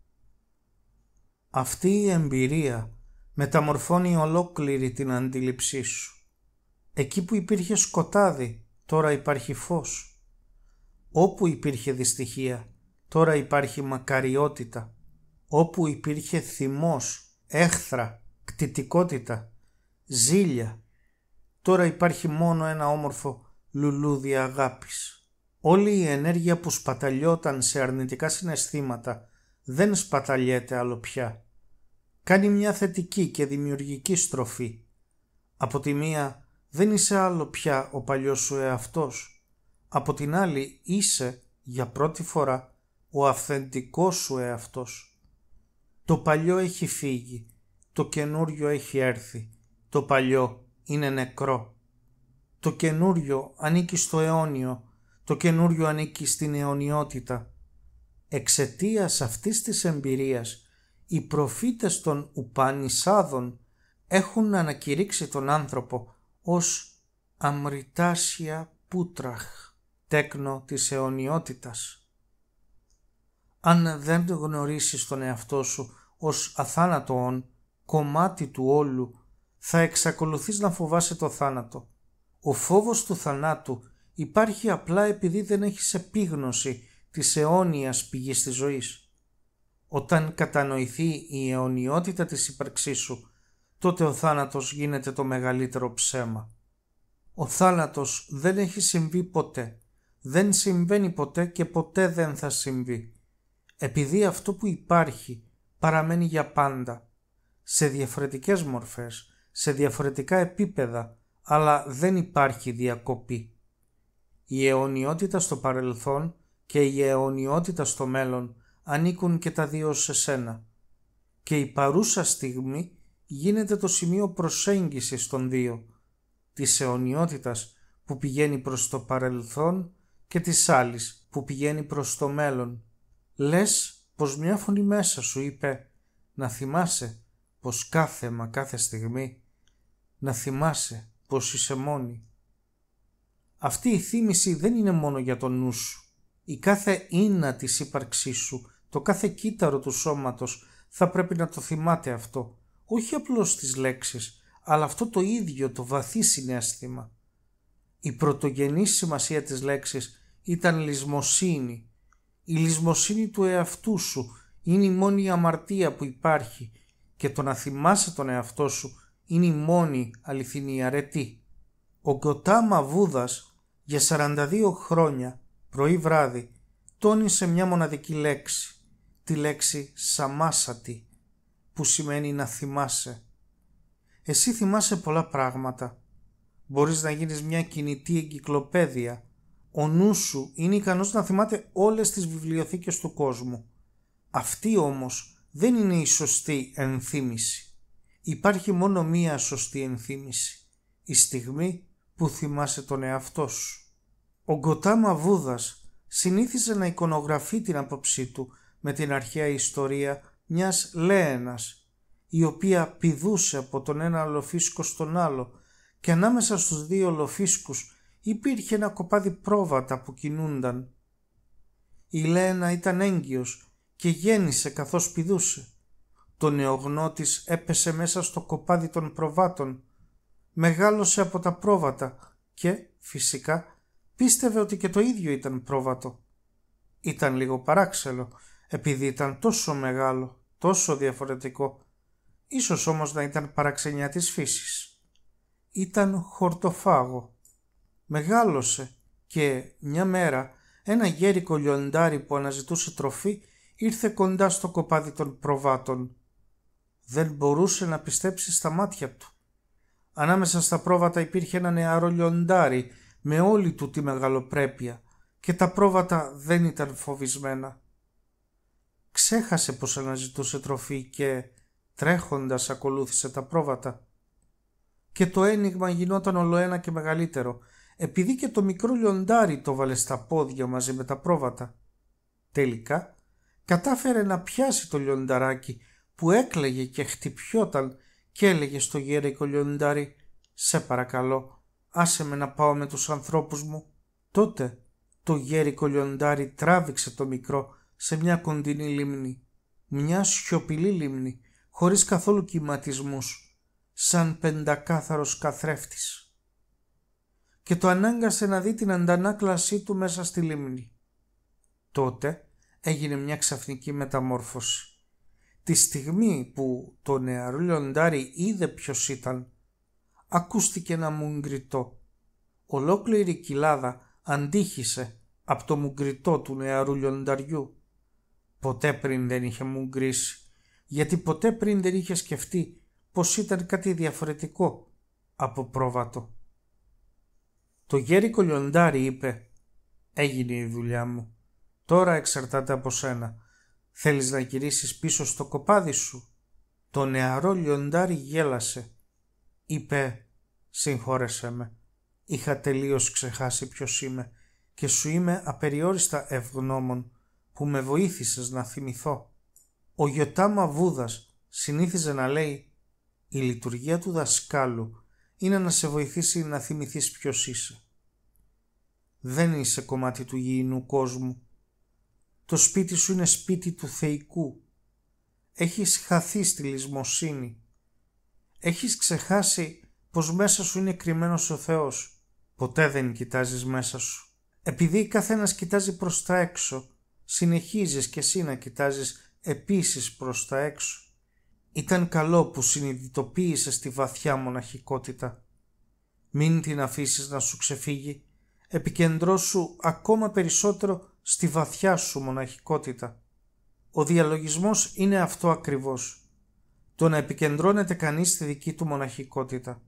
Speaker 1: Αυτή η εμπειρία μεταμορφώνει ολόκληρη την αντίληψή σου. Εκεί που υπήρχε σκοτάδι, τώρα υπάρχει φως. Όπου υπήρχε δυστυχία, τώρα υπάρχει μακαριότητα. Όπου υπήρχε θυμός, έχθρα, κτητικότητα, ζήλια, τώρα υπάρχει μόνο ένα όμορφο λουλούδι αγάπης. Όλη η ενέργεια που σπαταλιόταν σε αρνητικά συναισθήματα δεν σπαταλιέται άλλο πια κάνει μια θετική και δημιουργική στροφή. Από τη μία δεν είσαι άλλο πια ο παλιός σου εαυτός, από την άλλη είσαι για πρώτη φορά ο αυθεντικός σου εαυτός. Το παλιό έχει φύγει, το καινούριο έχει έρθει, το παλιό είναι νεκρό. Το καινούριο ανήκει στο αιώνιο, το καινούριο ανήκει στην αιωνιότητα. Εξαιτίας αυτής της εμπειρίας οι προφήτες των Ουπανισάδων έχουν ανακηρύξει τον άνθρωπο ως αμριτάσια πούτραχ, τέκνο της αιωνιότητας. Αν δεν το γνωρίσεις τον εαυτό σου ως αθάνατον, κομμάτι του όλου, θα εξακολουθείς να φοβάσαι το θάνατο. Ο φόβος του θανάτου υπάρχει απλά επειδή δεν έχεις επίγνωση της αιώνιας πηγής της ζωής. Όταν κατανοηθεί η αιωνιότητα της ύπαρξής σου, τότε ο θάνατος γίνεται το μεγαλύτερο ψέμα. Ο θάνατος δεν έχει συμβεί ποτέ, δεν συμβαίνει ποτέ και ποτέ δεν θα συμβεί. Επειδή αυτό που υπάρχει παραμένει για πάντα, σε διαφορετικές μορφές, σε διαφορετικά επίπεδα, αλλά δεν υπάρχει διακοπή. Η αιωνιότητα στο παρελθόν και η αιωνιότητα στο μέλλον ανήκουν και τα δύο σε σένα και η παρούσα στιγμή γίνεται το σημείο προσέγγισης των δύο, της αιωνιότητας που πηγαίνει προς το παρελθόν και της άλλης που πηγαίνει προς το μέλλον. Λες πως μια φωνή μέσα σου είπε να θυμάσαι πως κάθε μα κάθε στιγμή να θυμάσαι πως είσαι μόνη. Αυτή η θύμηση δεν είναι μόνο για τον νου σου. Η κάθε ίνα της ύπαρξής σου το κάθε κύτταρο του σώματος θα πρέπει να το θυμάται αυτό, όχι απλώς τις λέξεις, αλλά αυτό το ίδιο το βαθύ συνέστημα. Η πρωτογενή σημασία της λέξης ήταν λησμοσύνη. Η λησμοσύνη του εαυτού σου είναι η μόνη αμαρτία που υπάρχει και το να θυμάσαι τον εαυτό σου είναι η μόνη αληθινή αρετή. Ο Γκοτάμα Βούδας για 42 χρόνια πρωί βράδυ τόνισε μια μοναδική λέξη τη λέξη «σαμάσατη» που σημαίνει να θυμάσαι. Εσύ θυμάσαι πολλά πράγματα. Μπορείς να γίνεις μια κινητή εγκυκλοπαίδεια. Ο νους σου είναι ικανός να θυμάται όλες τις βιβλιοθήκες του κόσμου. Αυτή όμως δεν είναι η σωστή ενθύμηση. Υπάρχει μόνο μία σωστή ενθύμηση. Η στιγμή που θυμάσαι τον εαυτό σου. Ο Γκοτάμα Βούδας συνήθιζε να εικονογραφεί την άποψή του με την αρχαία ιστορία μιας Λέενας, η οποία πηδούσε από τον ένα λοφίσκο στον άλλο και ανάμεσα στους δύο λοφίσκους υπήρχε ένα κοπάδι πρόβατα που κινούνταν. Η Λένα ήταν έγκυος και γέννησε καθώς πηδούσε. Το νεογνώτης έπεσε μέσα στο κοπάδι των προβάτων, μεγάλωσε από τα πρόβατα και, φυσικά, πίστευε ότι και το ίδιο ήταν πρόβατο. Ήταν λίγο παράξελο επειδή ήταν τόσο μεγάλο, τόσο διαφορετικό, ίσως όμως να ήταν παραξενιά της φύσης. Ήταν χορτοφάγο. Μεγάλωσε και μια μέρα ένα γέρικο λιοντάρι που αναζητούσε τροφή ήρθε κοντά στο κοπάδι των προβάτων. Δεν μπορούσε να πιστέψει στα μάτια του. Ανάμεσα στα πρόβατα υπήρχε ένα νεαρό λιοντάρι με όλη του τη μεγαλοπρέπεια και τα πρόβατα δεν ήταν φοβισμένα ξέχασε πως αναζητούσε τροφή και τρέχοντας ακολούθησε τα πρόβατα. Και το ένιγμα γινόταν ολοένα και μεγαλύτερο, επειδή και το μικρό λιοντάρι το βάλε στα πόδια μαζί με τα πρόβατα. Τελικά κατάφερε να πιάσει το λιονταράκι που έκλαιγε και χτυπιόταν και έλεγε στο γέρικο λιοντάρι «Σε παρακαλώ, άσε με να πάω με τους ανθρώπους μου». Τότε το γέρικο λιοντάρι τράβηξε το μικρό σε μια κοντινή λίμνη, μια σιωπηλή λίμνη, χωρίς καθόλου κυματισμούς, σαν πεντακάθαρος καθρέφτης. Και το ανάγκασε να δει την αντανάκλασή του μέσα στη λίμνη. Τότε έγινε μια ξαφνική μεταμόρφωση. Τη στιγμή που το νεαρό λιοντάρι είδε ποιος ήταν, ακούστηκε ένα μουγκριτό. Ολόκληρη κοιλάδα αντίχησε από το μουγκριτό του νεαρού λιονταριού. Ποτέ πριν δεν είχε μου γκρίσει, γιατί ποτέ πριν δεν είχε σκεφτεί πως ήταν κάτι διαφορετικό από πρόβατο. Το γέρικο λιοντάρι είπε «Έγινε η δουλειά μου. Τώρα εξαρτάται από σένα. Θέλεις να γυρίσεις πίσω στο κοπάδι σου» Το νεαρό λιοντάρι γέλασε. Είπε «Συγχώρεσέ με. Είχα τελείως ξεχάσει ποιος είμαι και σου είμαι απεριόριστα ευγνώμων που με βοήθησες να θυμηθώ. Ο Γιωτάμα Βούδας συνήθιζε να λέει «Η λειτουργία του δασκάλου είναι να σε βοηθήσει να θυμηθείς ποιος είσαι. Δεν είσαι κομμάτι του γηινού κόσμου. Το σπίτι σου είναι σπίτι του θεϊκού. Έχεις χαθεί στη λησμοσύνη. Έχεις ξεχάσει πως μέσα σου είναι κρυμμένος ο Θεός. Ποτέ δεν κοιτάζεις μέσα σου. Επειδή καθένας κοιτάζει προς τα έξω συνεχίζεις και εσύ να κοιτάζεις επίσης προς τα έξω. Ήταν καλό που συνειδητοποίησες τη βαθιά μοναχικότητα. Μην την αφήσεις να σου ξεφύγει. Επικεντρώσου ακόμα περισσότερο στη βαθιά σου μοναχικότητα. Ο διαλογισμός είναι αυτό ακριβώς. Το να επικεντρώνεται κανείς στη δική του μοναχικότητα.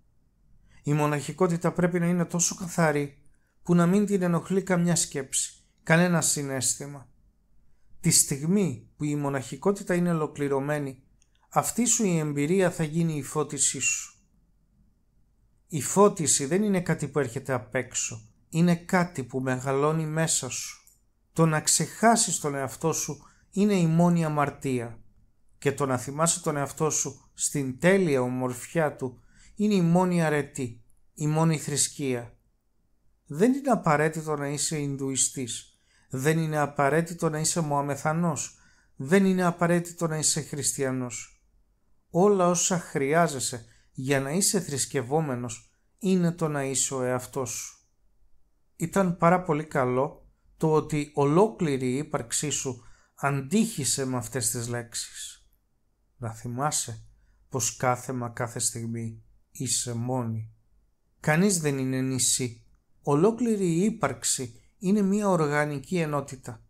Speaker 1: Η μοναχικότητα πρέπει να είναι τόσο καθαρή που να μην την ενοχλεί καμιά σκέψη, κανένα συνέστημα. Τη στιγμή που η μοναχικότητα είναι ολοκληρωμένη, αυτή σου η εμπειρία θα γίνει η φώτισή σου. Η φώτιση δεν είναι κάτι που έρχεται απ' έξω, είναι κάτι που μεγαλώνει μέσα σου. Το να ξεχάσεις τον εαυτό σου είναι η μόνη αμαρτία και το να θυμάσαι τον εαυτό σου στην τέλεια ομορφιά του είναι η μόνη αρετή, η μόνη θρησκεία. Δεν είναι απαραίτητο να είσαι Ινδουιστής. Δεν είναι απαραίτητο να είσαι Μωαμεθανός. Δεν είναι απαραίτητο να είσαι χριστιανός. Όλα όσα χρειάζεσαι για να είσαι θρησκευόμενος είναι το να είσαι ο εαυτός σου. Ήταν πάρα πολύ καλό το ότι ολόκληρη η ύπαρξή σου αντίχησε με αυτές τις λέξεις. Να θυμάσαι πως κάθε μα κάθε στιγμή είσαι μόνη. Κανείς δεν είναι νησί. Ολόκληρη η ύπαρξη είναι μια οργανική ενότητα.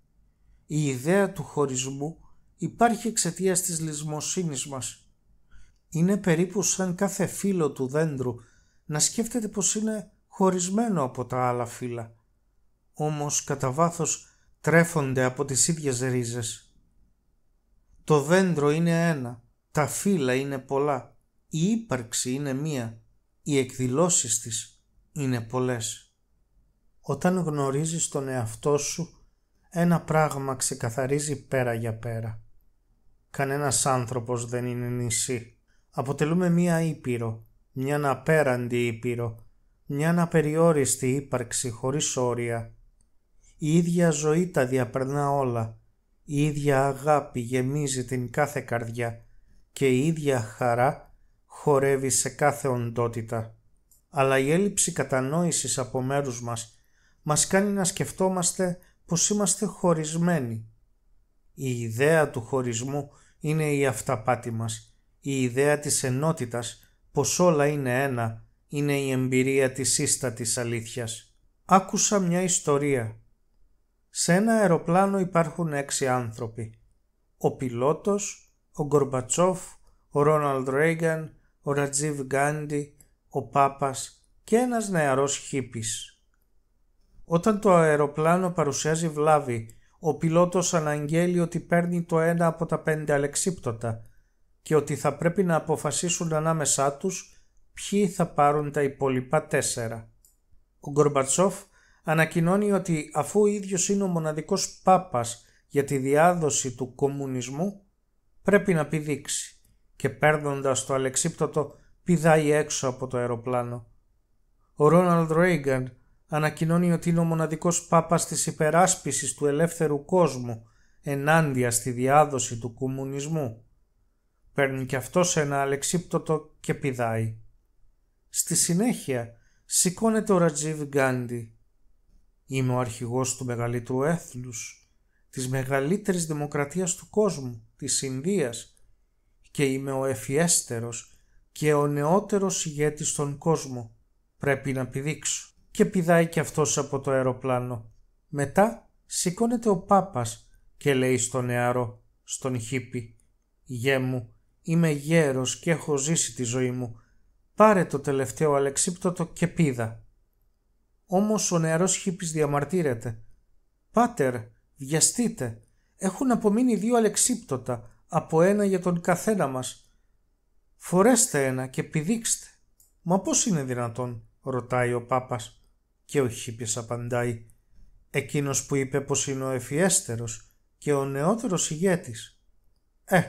Speaker 1: Η ιδέα του χωρισμού υπάρχει εξαιτίας της λησμοσύνης μας. Είναι περίπου σαν κάθε φύλλο του δέντρου να σκέφτεται πως είναι χωρισμένο από τα άλλα φύλλα. Όμως κατά βάθος τρέφονται από τις ίδιες ρίζες. Το δέντρο είναι ένα, τα φύλλα είναι πολλά, η ύπαρξη είναι μία, οι εκδηλώσεις της είναι πολλές. Όταν γνωρίζεις τον εαυτό σου, ένα πράγμα ξεκαθαρίζει πέρα για πέρα. Κανένας άνθρωπος δεν είναι νησί. Αποτελούμε μία ήπειρο, μια αναπέραντη ήπειρο, μια απέραντη ηπειρο μια απεριόριστη χωρίς όρια. Η ίδια ζωή τα διαπερνά όλα, η ίδια αγάπη γεμίζει την κάθε καρδιά και η ίδια χαρά χορεύει σε κάθε οντότητα. Αλλά η έλλειψη κατανόησης από μέρους μας μας κάνει να σκεφτόμαστε πως είμαστε χωρισμένοι. Η ιδέα του χωρισμού είναι η αυταπάτη μας, η ιδέα της ενότητας πως όλα είναι ένα είναι η εμπειρία της ίστατης αλήθειας. Άκουσα μια ιστορία. Σε ένα αεροπλάνο υπάρχουν έξι άνθρωποι. Ο πιλότος, ο Γκορμπατσόφ, ο Ρόναλντ Ρέγκαν, ο Ρατζίβ Γκάντι, ο Πάπας και ένας νεαρός χίπης. Όταν το αεροπλάνο παρουσιάζει βλάβη, ο πιλότος αναγγέλει ότι παίρνει το ένα από τα πέντε αλεξίπτωτα και ότι θα πρέπει να αποφασίσουν ανάμεσά τους ποιοι θα πάρουν τα υπόλοιπα τέσσερα. Ο Γκορμπατσόφ ανακοινώνει ότι αφού ο ίδιος είναι ο μοναδικός πάπας για τη διάδοση του κομμουνισμού πρέπει να πηδήξει και παίρνοντας το αλεξίπτωτο πηδάει έξω από το αεροπλάνο. Ο Ρόναλντ Ρέιγκαν ανακοινώνει ότι είναι ο μοναδικός πάπας της υπεράσπισης του ελεύθερου κόσμου ενάντια στη διάδοση του κομμουνισμού. Παίρνει και σε ένα αλεξίπτωτο και πηδάει. Στη συνέχεια σηκώνεται ο Ρατζίβ Γκάντι. Είμαι ο αρχηγός του μεγαλύτερου έθλους, της μεγαλύτερης δημοκρατίας του κόσμου, της Ινδίας και είμαι ο εφιέστερος και ο νεότερος ηγέτης στον κόσμο. Πρέπει να πηδήξω και πηδάει κι αυτός από το αεροπλάνο. Μετά σηκώνεται ο Πάπας και λέει στον νεαρό, στον χίπη. «Γέ μου, είμαι γέρος και έχω ζήσει τη ζωή μου. Πάρε το τελευταίο αλεξίπτωτο και πήδα». Όμως ο νεαρός χίπης διαμαρτύρεται «Πάτερ, βιαστείτε, έχουν απομείνει δύο αλεξίπτωτα, από ένα για τον καθένα μας. Φορέστε ένα και πηδήξτε». «Μα πώς είναι δυνατόν» ρωτάει ο Πάπας. Και ο Χίπιος απαντάει «Εκείνος που είπε πως είναι ο εφιέστερος και ο νεότερος ηγέτης». «Ε,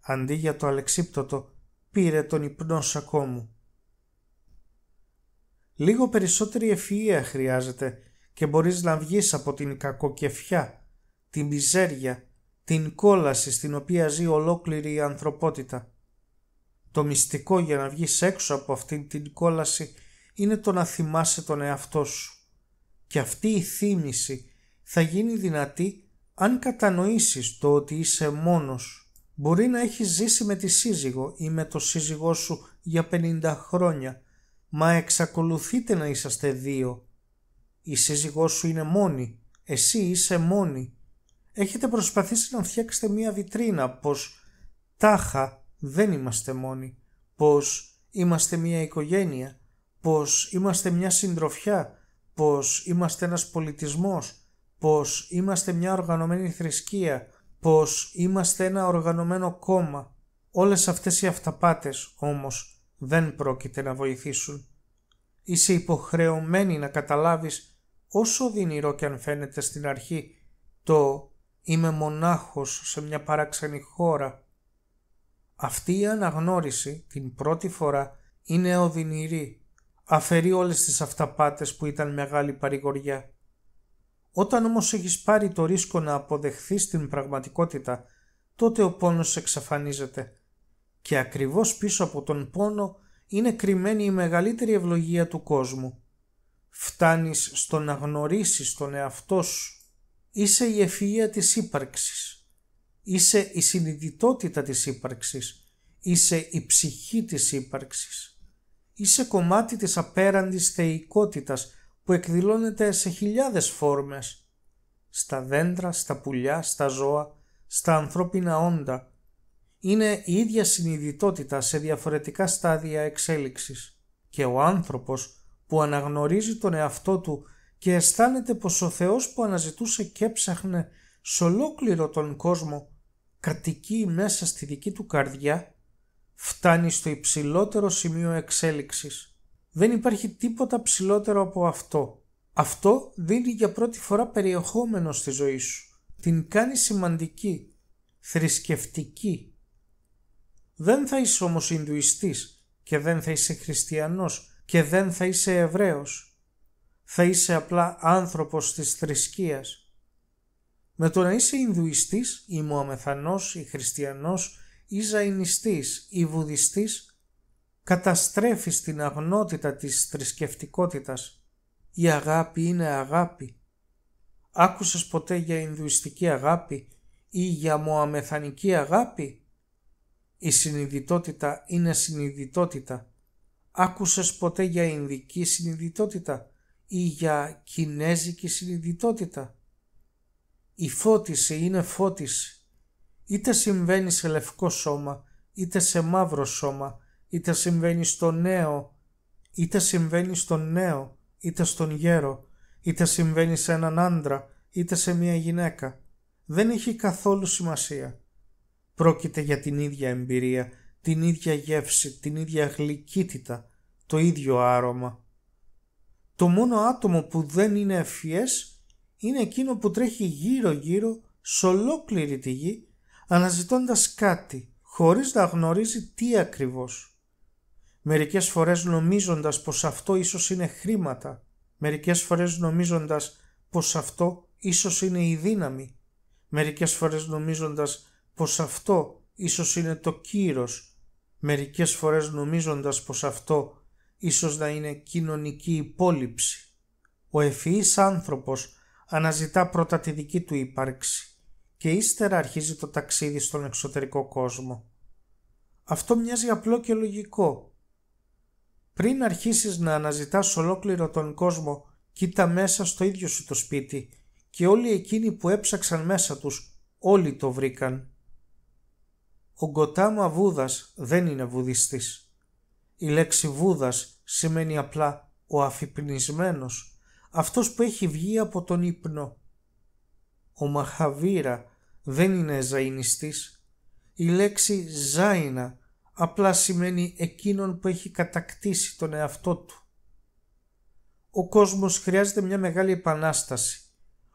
Speaker 1: αντί για το αλεξίπτωτο πήρε τον υπνό σακό μου». Λίγο περισσότερη ευφυΐα χρειάζεται και μπορείς να βγεις από την κακοκεφιά, την μιζέρια, την κόλαση στην οποία ζει ολόκληρη η ανθρωπότητα. Το μυστικό για να βγεις έξω από αυτήν την κόλαση είναι το να θυμάσαι τον εαυτό σου. Και αυτή η θύμηση θα γίνει δυνατή αν κατανοήσεις το ότι είσαι μόνος. Μπορεί να έχεις ζήσει με τη σύζυγο ή με το σύζυγό σου για 50 χρόνια, μα εξακολουθείτε να είσαστε δύο. Η σύζυγό σου είναι μόνη, εσύ είσαι μόνη. Έχετε προσπαθήσει να φτιάξετε μία βιτρίνα πως τάχα δεν είμαστε μόνοι, πως είμαστε μία οικογένεια, πως είμαστε μια συντροφιά, πως είμαστε ένας πολιτισμός, πως είμαστε μια οργανωμένη θρησκεία, πως είμαστε ένα οργανωμένο κόμμα. Όλες αυτές οι αυταπάτες όμως δεν πρόκειται να βοηθήσουν. Είσαι υποχρεωμένη να καταλάβεις όσο δυνηρό και αν φαίνεται στην αρχή το «είμαι μονάχος σε μια παράξενη χώρα». Αυτή η αναγνώριση την πρώτη φορά είναι οδυνηρή Αφαιρεί όλες τις αυταπάτες που ήταν μεγάλη παρηγοριά. Όταν όμως έχεις πάρει το ρίσκο να αποδεχθείς την πραγματικότητα, τότε ο πόνος εξαφανίζεται. Και ακριβώς πίσω από τον πόνο είναι κρυμμένη η μεγαλύτερη ευλογία του κόσμου. Φτάνεις στο να γνωρίσεις τον εαυτό σου. Είσαι η ευφυΐα της ύπαρξης. Είσαι η συνειδητότητα της ύπαρξης. Είσαι η ψυχή της ύπαρξης είσαι κομμάτι της απέραντης θεϊκότητας που εκδηλώνεται σε χιλιάδες φόρμες. Στα δέντρα, στα πουλιά, στα ζώα, στα ανθρώπινα όντα. Είναι η ίδια συνειδητότητα σε διαφορετικά στάδια εξέλιξης. Και ο άνθρωπος που αναγνωρίζει τον εαυτό του και αισθάνεται πως ο Θεός που αναζητούσε και ψάχνε σε ολόκληρο τον κόσμο κατοικεί μέσα στη δική του καρδιά, φτάνει στο υψηλότερο σημείο εξέλιξης. Δεν υπάρχει τίποτα ψηλότερο από αυτό. Αυτό δίνει για πρώτη φορά περιεχόμενο στη ζωή σου. Την κάνει σημαντική, θρησκευτική. Δεν θα είσαι όμως Ινδουιστής και δεν θα είσαι Χριστιανός και δεν θα είσαι Εβραίος. Θα είσαι απλά άνθρωπος της θρησκείας. Με το να είσαι Ινδουιστής ή Μωαμεθανός ή Χριστιανός ή ζαϊνιστής ή βουδιστής καταστρέφει στην αγνότητα της θρησκευτικότητας. Η αγάπη είναι αγάπη. Άκουσες ποτέ για Ινδουιστική αγάπη ή για Μωαμεθανική αγάπη. Η συνειδητότητα είναι συνειδητότητα. Άκουσες την Ινδική συνειδητότητα ή για Κινέζικη συνειδητότητα. Η φώτιση είναι φώτιση. Είτε συμβαίνει σε λευκό σώμα, είτε σε μαύρο σώμα, είτε συμβαίνει στο νέο, είτε συμβαίνει στον νέο, είτε στον γέρο, είτε συμβαίνει σε έναν άντρα, είτε σε μια γυναίκα. Δεν έχει καθόλου σημασία. Πρόκειται για την ίδια εμπειρία, την ίδια γεύση, την ίδια γλυκύτητα, το ίδιο άρωμα. Το μόνο άτομο που δεν είναι ευφυές είναι εκείνο που τρέχει γύρω-γύρω σε ολόκληρη τη γη αναζητώντας κάτι χωρίς να γνωρίζει τι ακριβώς. Μερικές φορές νομίζοντας πως αυτό ίσως είναι χρήματα, μερικές φορές νομίζοντας πως αυτό ίσως είναι η δύναμη, μερικές φορές νομίζοντας πως αυτό ίσως είναι το κύρος, μερικές φορές νομίζοντας πως αυτό ίσως να είναι κοινωνική υπόλοιψη. Ο ευφυής άνθρωπος αναζητά πρώτα τη δική του ύπαρξη και ύστερα αρχίζει το ταξίδι στον εξωτερικό κόσμο. Αυτό μοιάζει απλό και λογικό. Πριν αρχίσεις να αναζητάς ολόκληρο τον κόσμο, κοίτα μέσα στο ίδιο σου το σπίτι και όλοι εκείνοι που έψαξαν μέσα τους, όλοι το βρήκαν. Ο Γκοτάμα Βούδας δεν είναι βουδιστής. Η λέξη Βούδας σημαίνει απλά ο αφυπνισμένος, αυτός που έχει βγει από τον ύπνο ο Μαχαβίρα δεν είναι ζαϊνιστής. Η λέξη «ζάινα» απλά σημαίνει εκείνον που έχει κατακτήσει τον εαυτό του. Ο κόσμος χρειάζεται μια μεγάλη επανάσταση,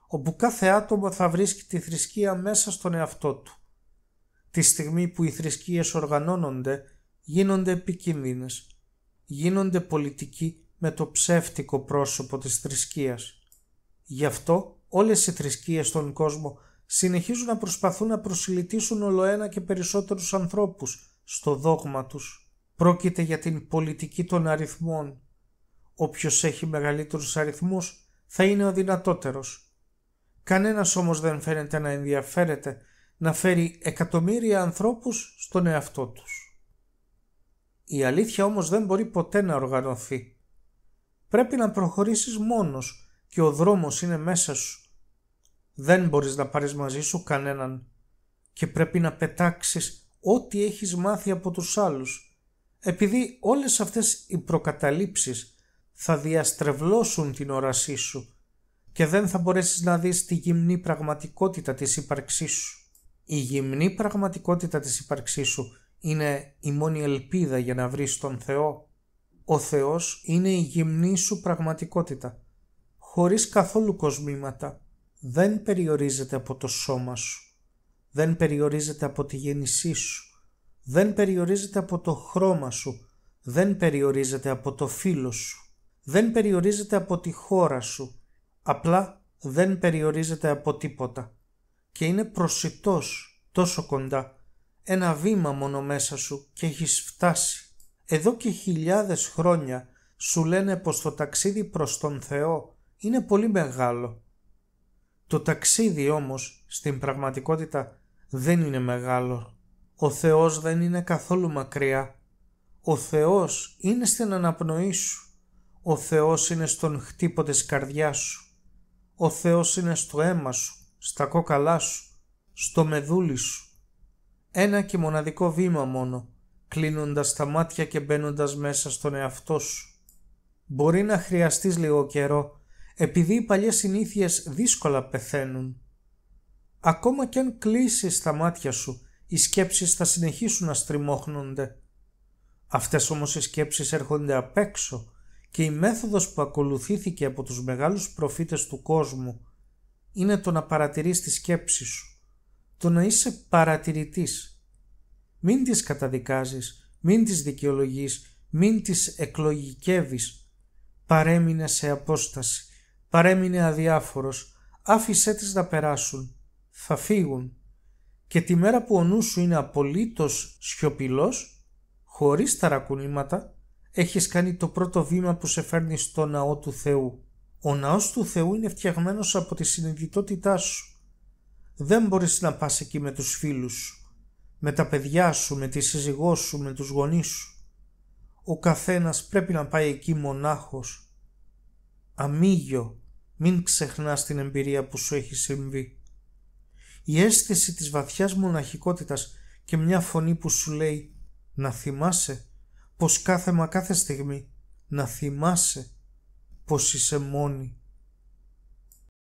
Speaker 1: όπου κάθε άτομο θα βρίσκει τη θρησκεία μέσα στον εαυτό του. Τη στιγμή που οι θρησκείες οργανώνονται, γίνονται επικίνδυνες. Γίνονται πολιτικοί με το ψεύτικο πρόσωπο της θρησκείας. Γι' αυτό Όλες οι θρησκείες στον κόσμο συνεχίζουν να προσπαθούν να προσιλητήσουν ολοένα και περισσότερους ανθρώπους στο δόγμα τους. Πρόκειται για την πολιτική των αριθμών. Όποιος έχει μεγαλύτερους αριθμούς θα είναι ο δυνατότερος. Κανένας όμως δεν φαίνεται να ενδιαφέρεται να φέρει εκατομμύρια ανθρώπους στον εαυτό τους. Η αλήθεια όμως δεν μπορεί ποτέ να οργανωθεί. Πρέπει να προχωρήσεις μόνος και ο δρόμος είναι μέσα σου. Δεν μπορείς να πάρεις μαζί σου κανέναν και πρέπει να πετάξεις ό,τι έχεις μάθει από τους άλλους, επειδή όλες αυτές οι προκαταλήψεις θα διαστρεβλώσουν την όρασή σου και δεν θα μπορέσεις να δεις τη γυμνή πραγματικότητα της ύπαρξής σου. Η γυμνή πραγματικότητα της ύπαρξής σου είναι η μόνη ελπίδα για να βρεις τον Θεό. Ο Θεός είναι η γυμνή σου πραγματικότητα, χωρίς καθόλου κοσμήματα δεν περιορίζεται από το σώμα σου, δεν περιορίζεται από τη γέννησή σου, δεν περιορίζεται από το χρώμα σου, δεν περιορίζεται από το φίλο σου, δεν περιορίζεται από τη χώρα σου, απλά δεν περιορίζεται από τίποτα και είναι προσιτός τόσο κοντά, ένα βήμα μόνο μέσα σου και έχεις φτάσει. Εδώ και χιλιάδες χρόνια σου λένε πως το ταξίδι προς τον Θεό είναι πολύ μεγάλο το ταξίδι όμως στην πραγματικότητα δεν είναι μεγάλο. Ο Θεός δεν είναι καθόλου μακριά. Ο Θεός είναι στην αναπνοή σου. Ο Θεός είναι στον χτύπο της καρδιάς σου. Ο Θεός είναι στο αίμα σου, στα κόκαλά σου, στο μεδούλι σου. Ένα και μοναδικό βήμα μόνο, κλείνοντας τα μάτια και μπαίνοντας μέσα στον εαυτό σου. Μπορεί να χρειαστείς λίγο καιρό επειδή οι παλιές συνήθειες δύσκολα πεθαίνουν. Ακόμα κι αν κλείσεις τα μάτια σου, οι σκέψεις θα συνεχίσουν να στριμώχνονται. Αυτές όμως οι σκέψεις έρχονται απ' έξω και η μέθοδος που ακολουθήθηκε από τους μεγάλους προφήτες του κόσμου είναι το να παρατηρείς τη σκέψη σου, το να είσαι παρατηρητής. Μην τις καταδικάζεις, μην τις δικαιολογείς, μην τις εκλογικεύεις, παρέμεινε σε απόσταση Παρέμεινε αδιάφορος, άφησέ τις να περάσουν, θα φύγουν και τη μέρα που ο νους σου είναι απολύτως σιωπηλός, χωρίς ταρακουνήματα, έχεις κάνει το πρώτο βήμα που σε φέρνει στο ναό του Θεού. Ο ναός του Θεού είναι φτιαγμένος από τη συνειδητότητά σου. Δεν μπορείς να πας εκεί με τους φίλους σου, με τα παιδιά σου, με τη σύζυγό σου, με τους γονείς σου. Ο καθένας πρέπει να πάει εκεί μονάχος. Αμίγιο μην ξεχνάς την εμπειρία που σου έχει συμβεί. Η αίσθηση της βαθιάς μοναχικότητας και μια φωνή που σου λέει «Να θυμάσαι πως κάθε μα κάθε στιγμή να θυμάσαι πως είσαι μόνη».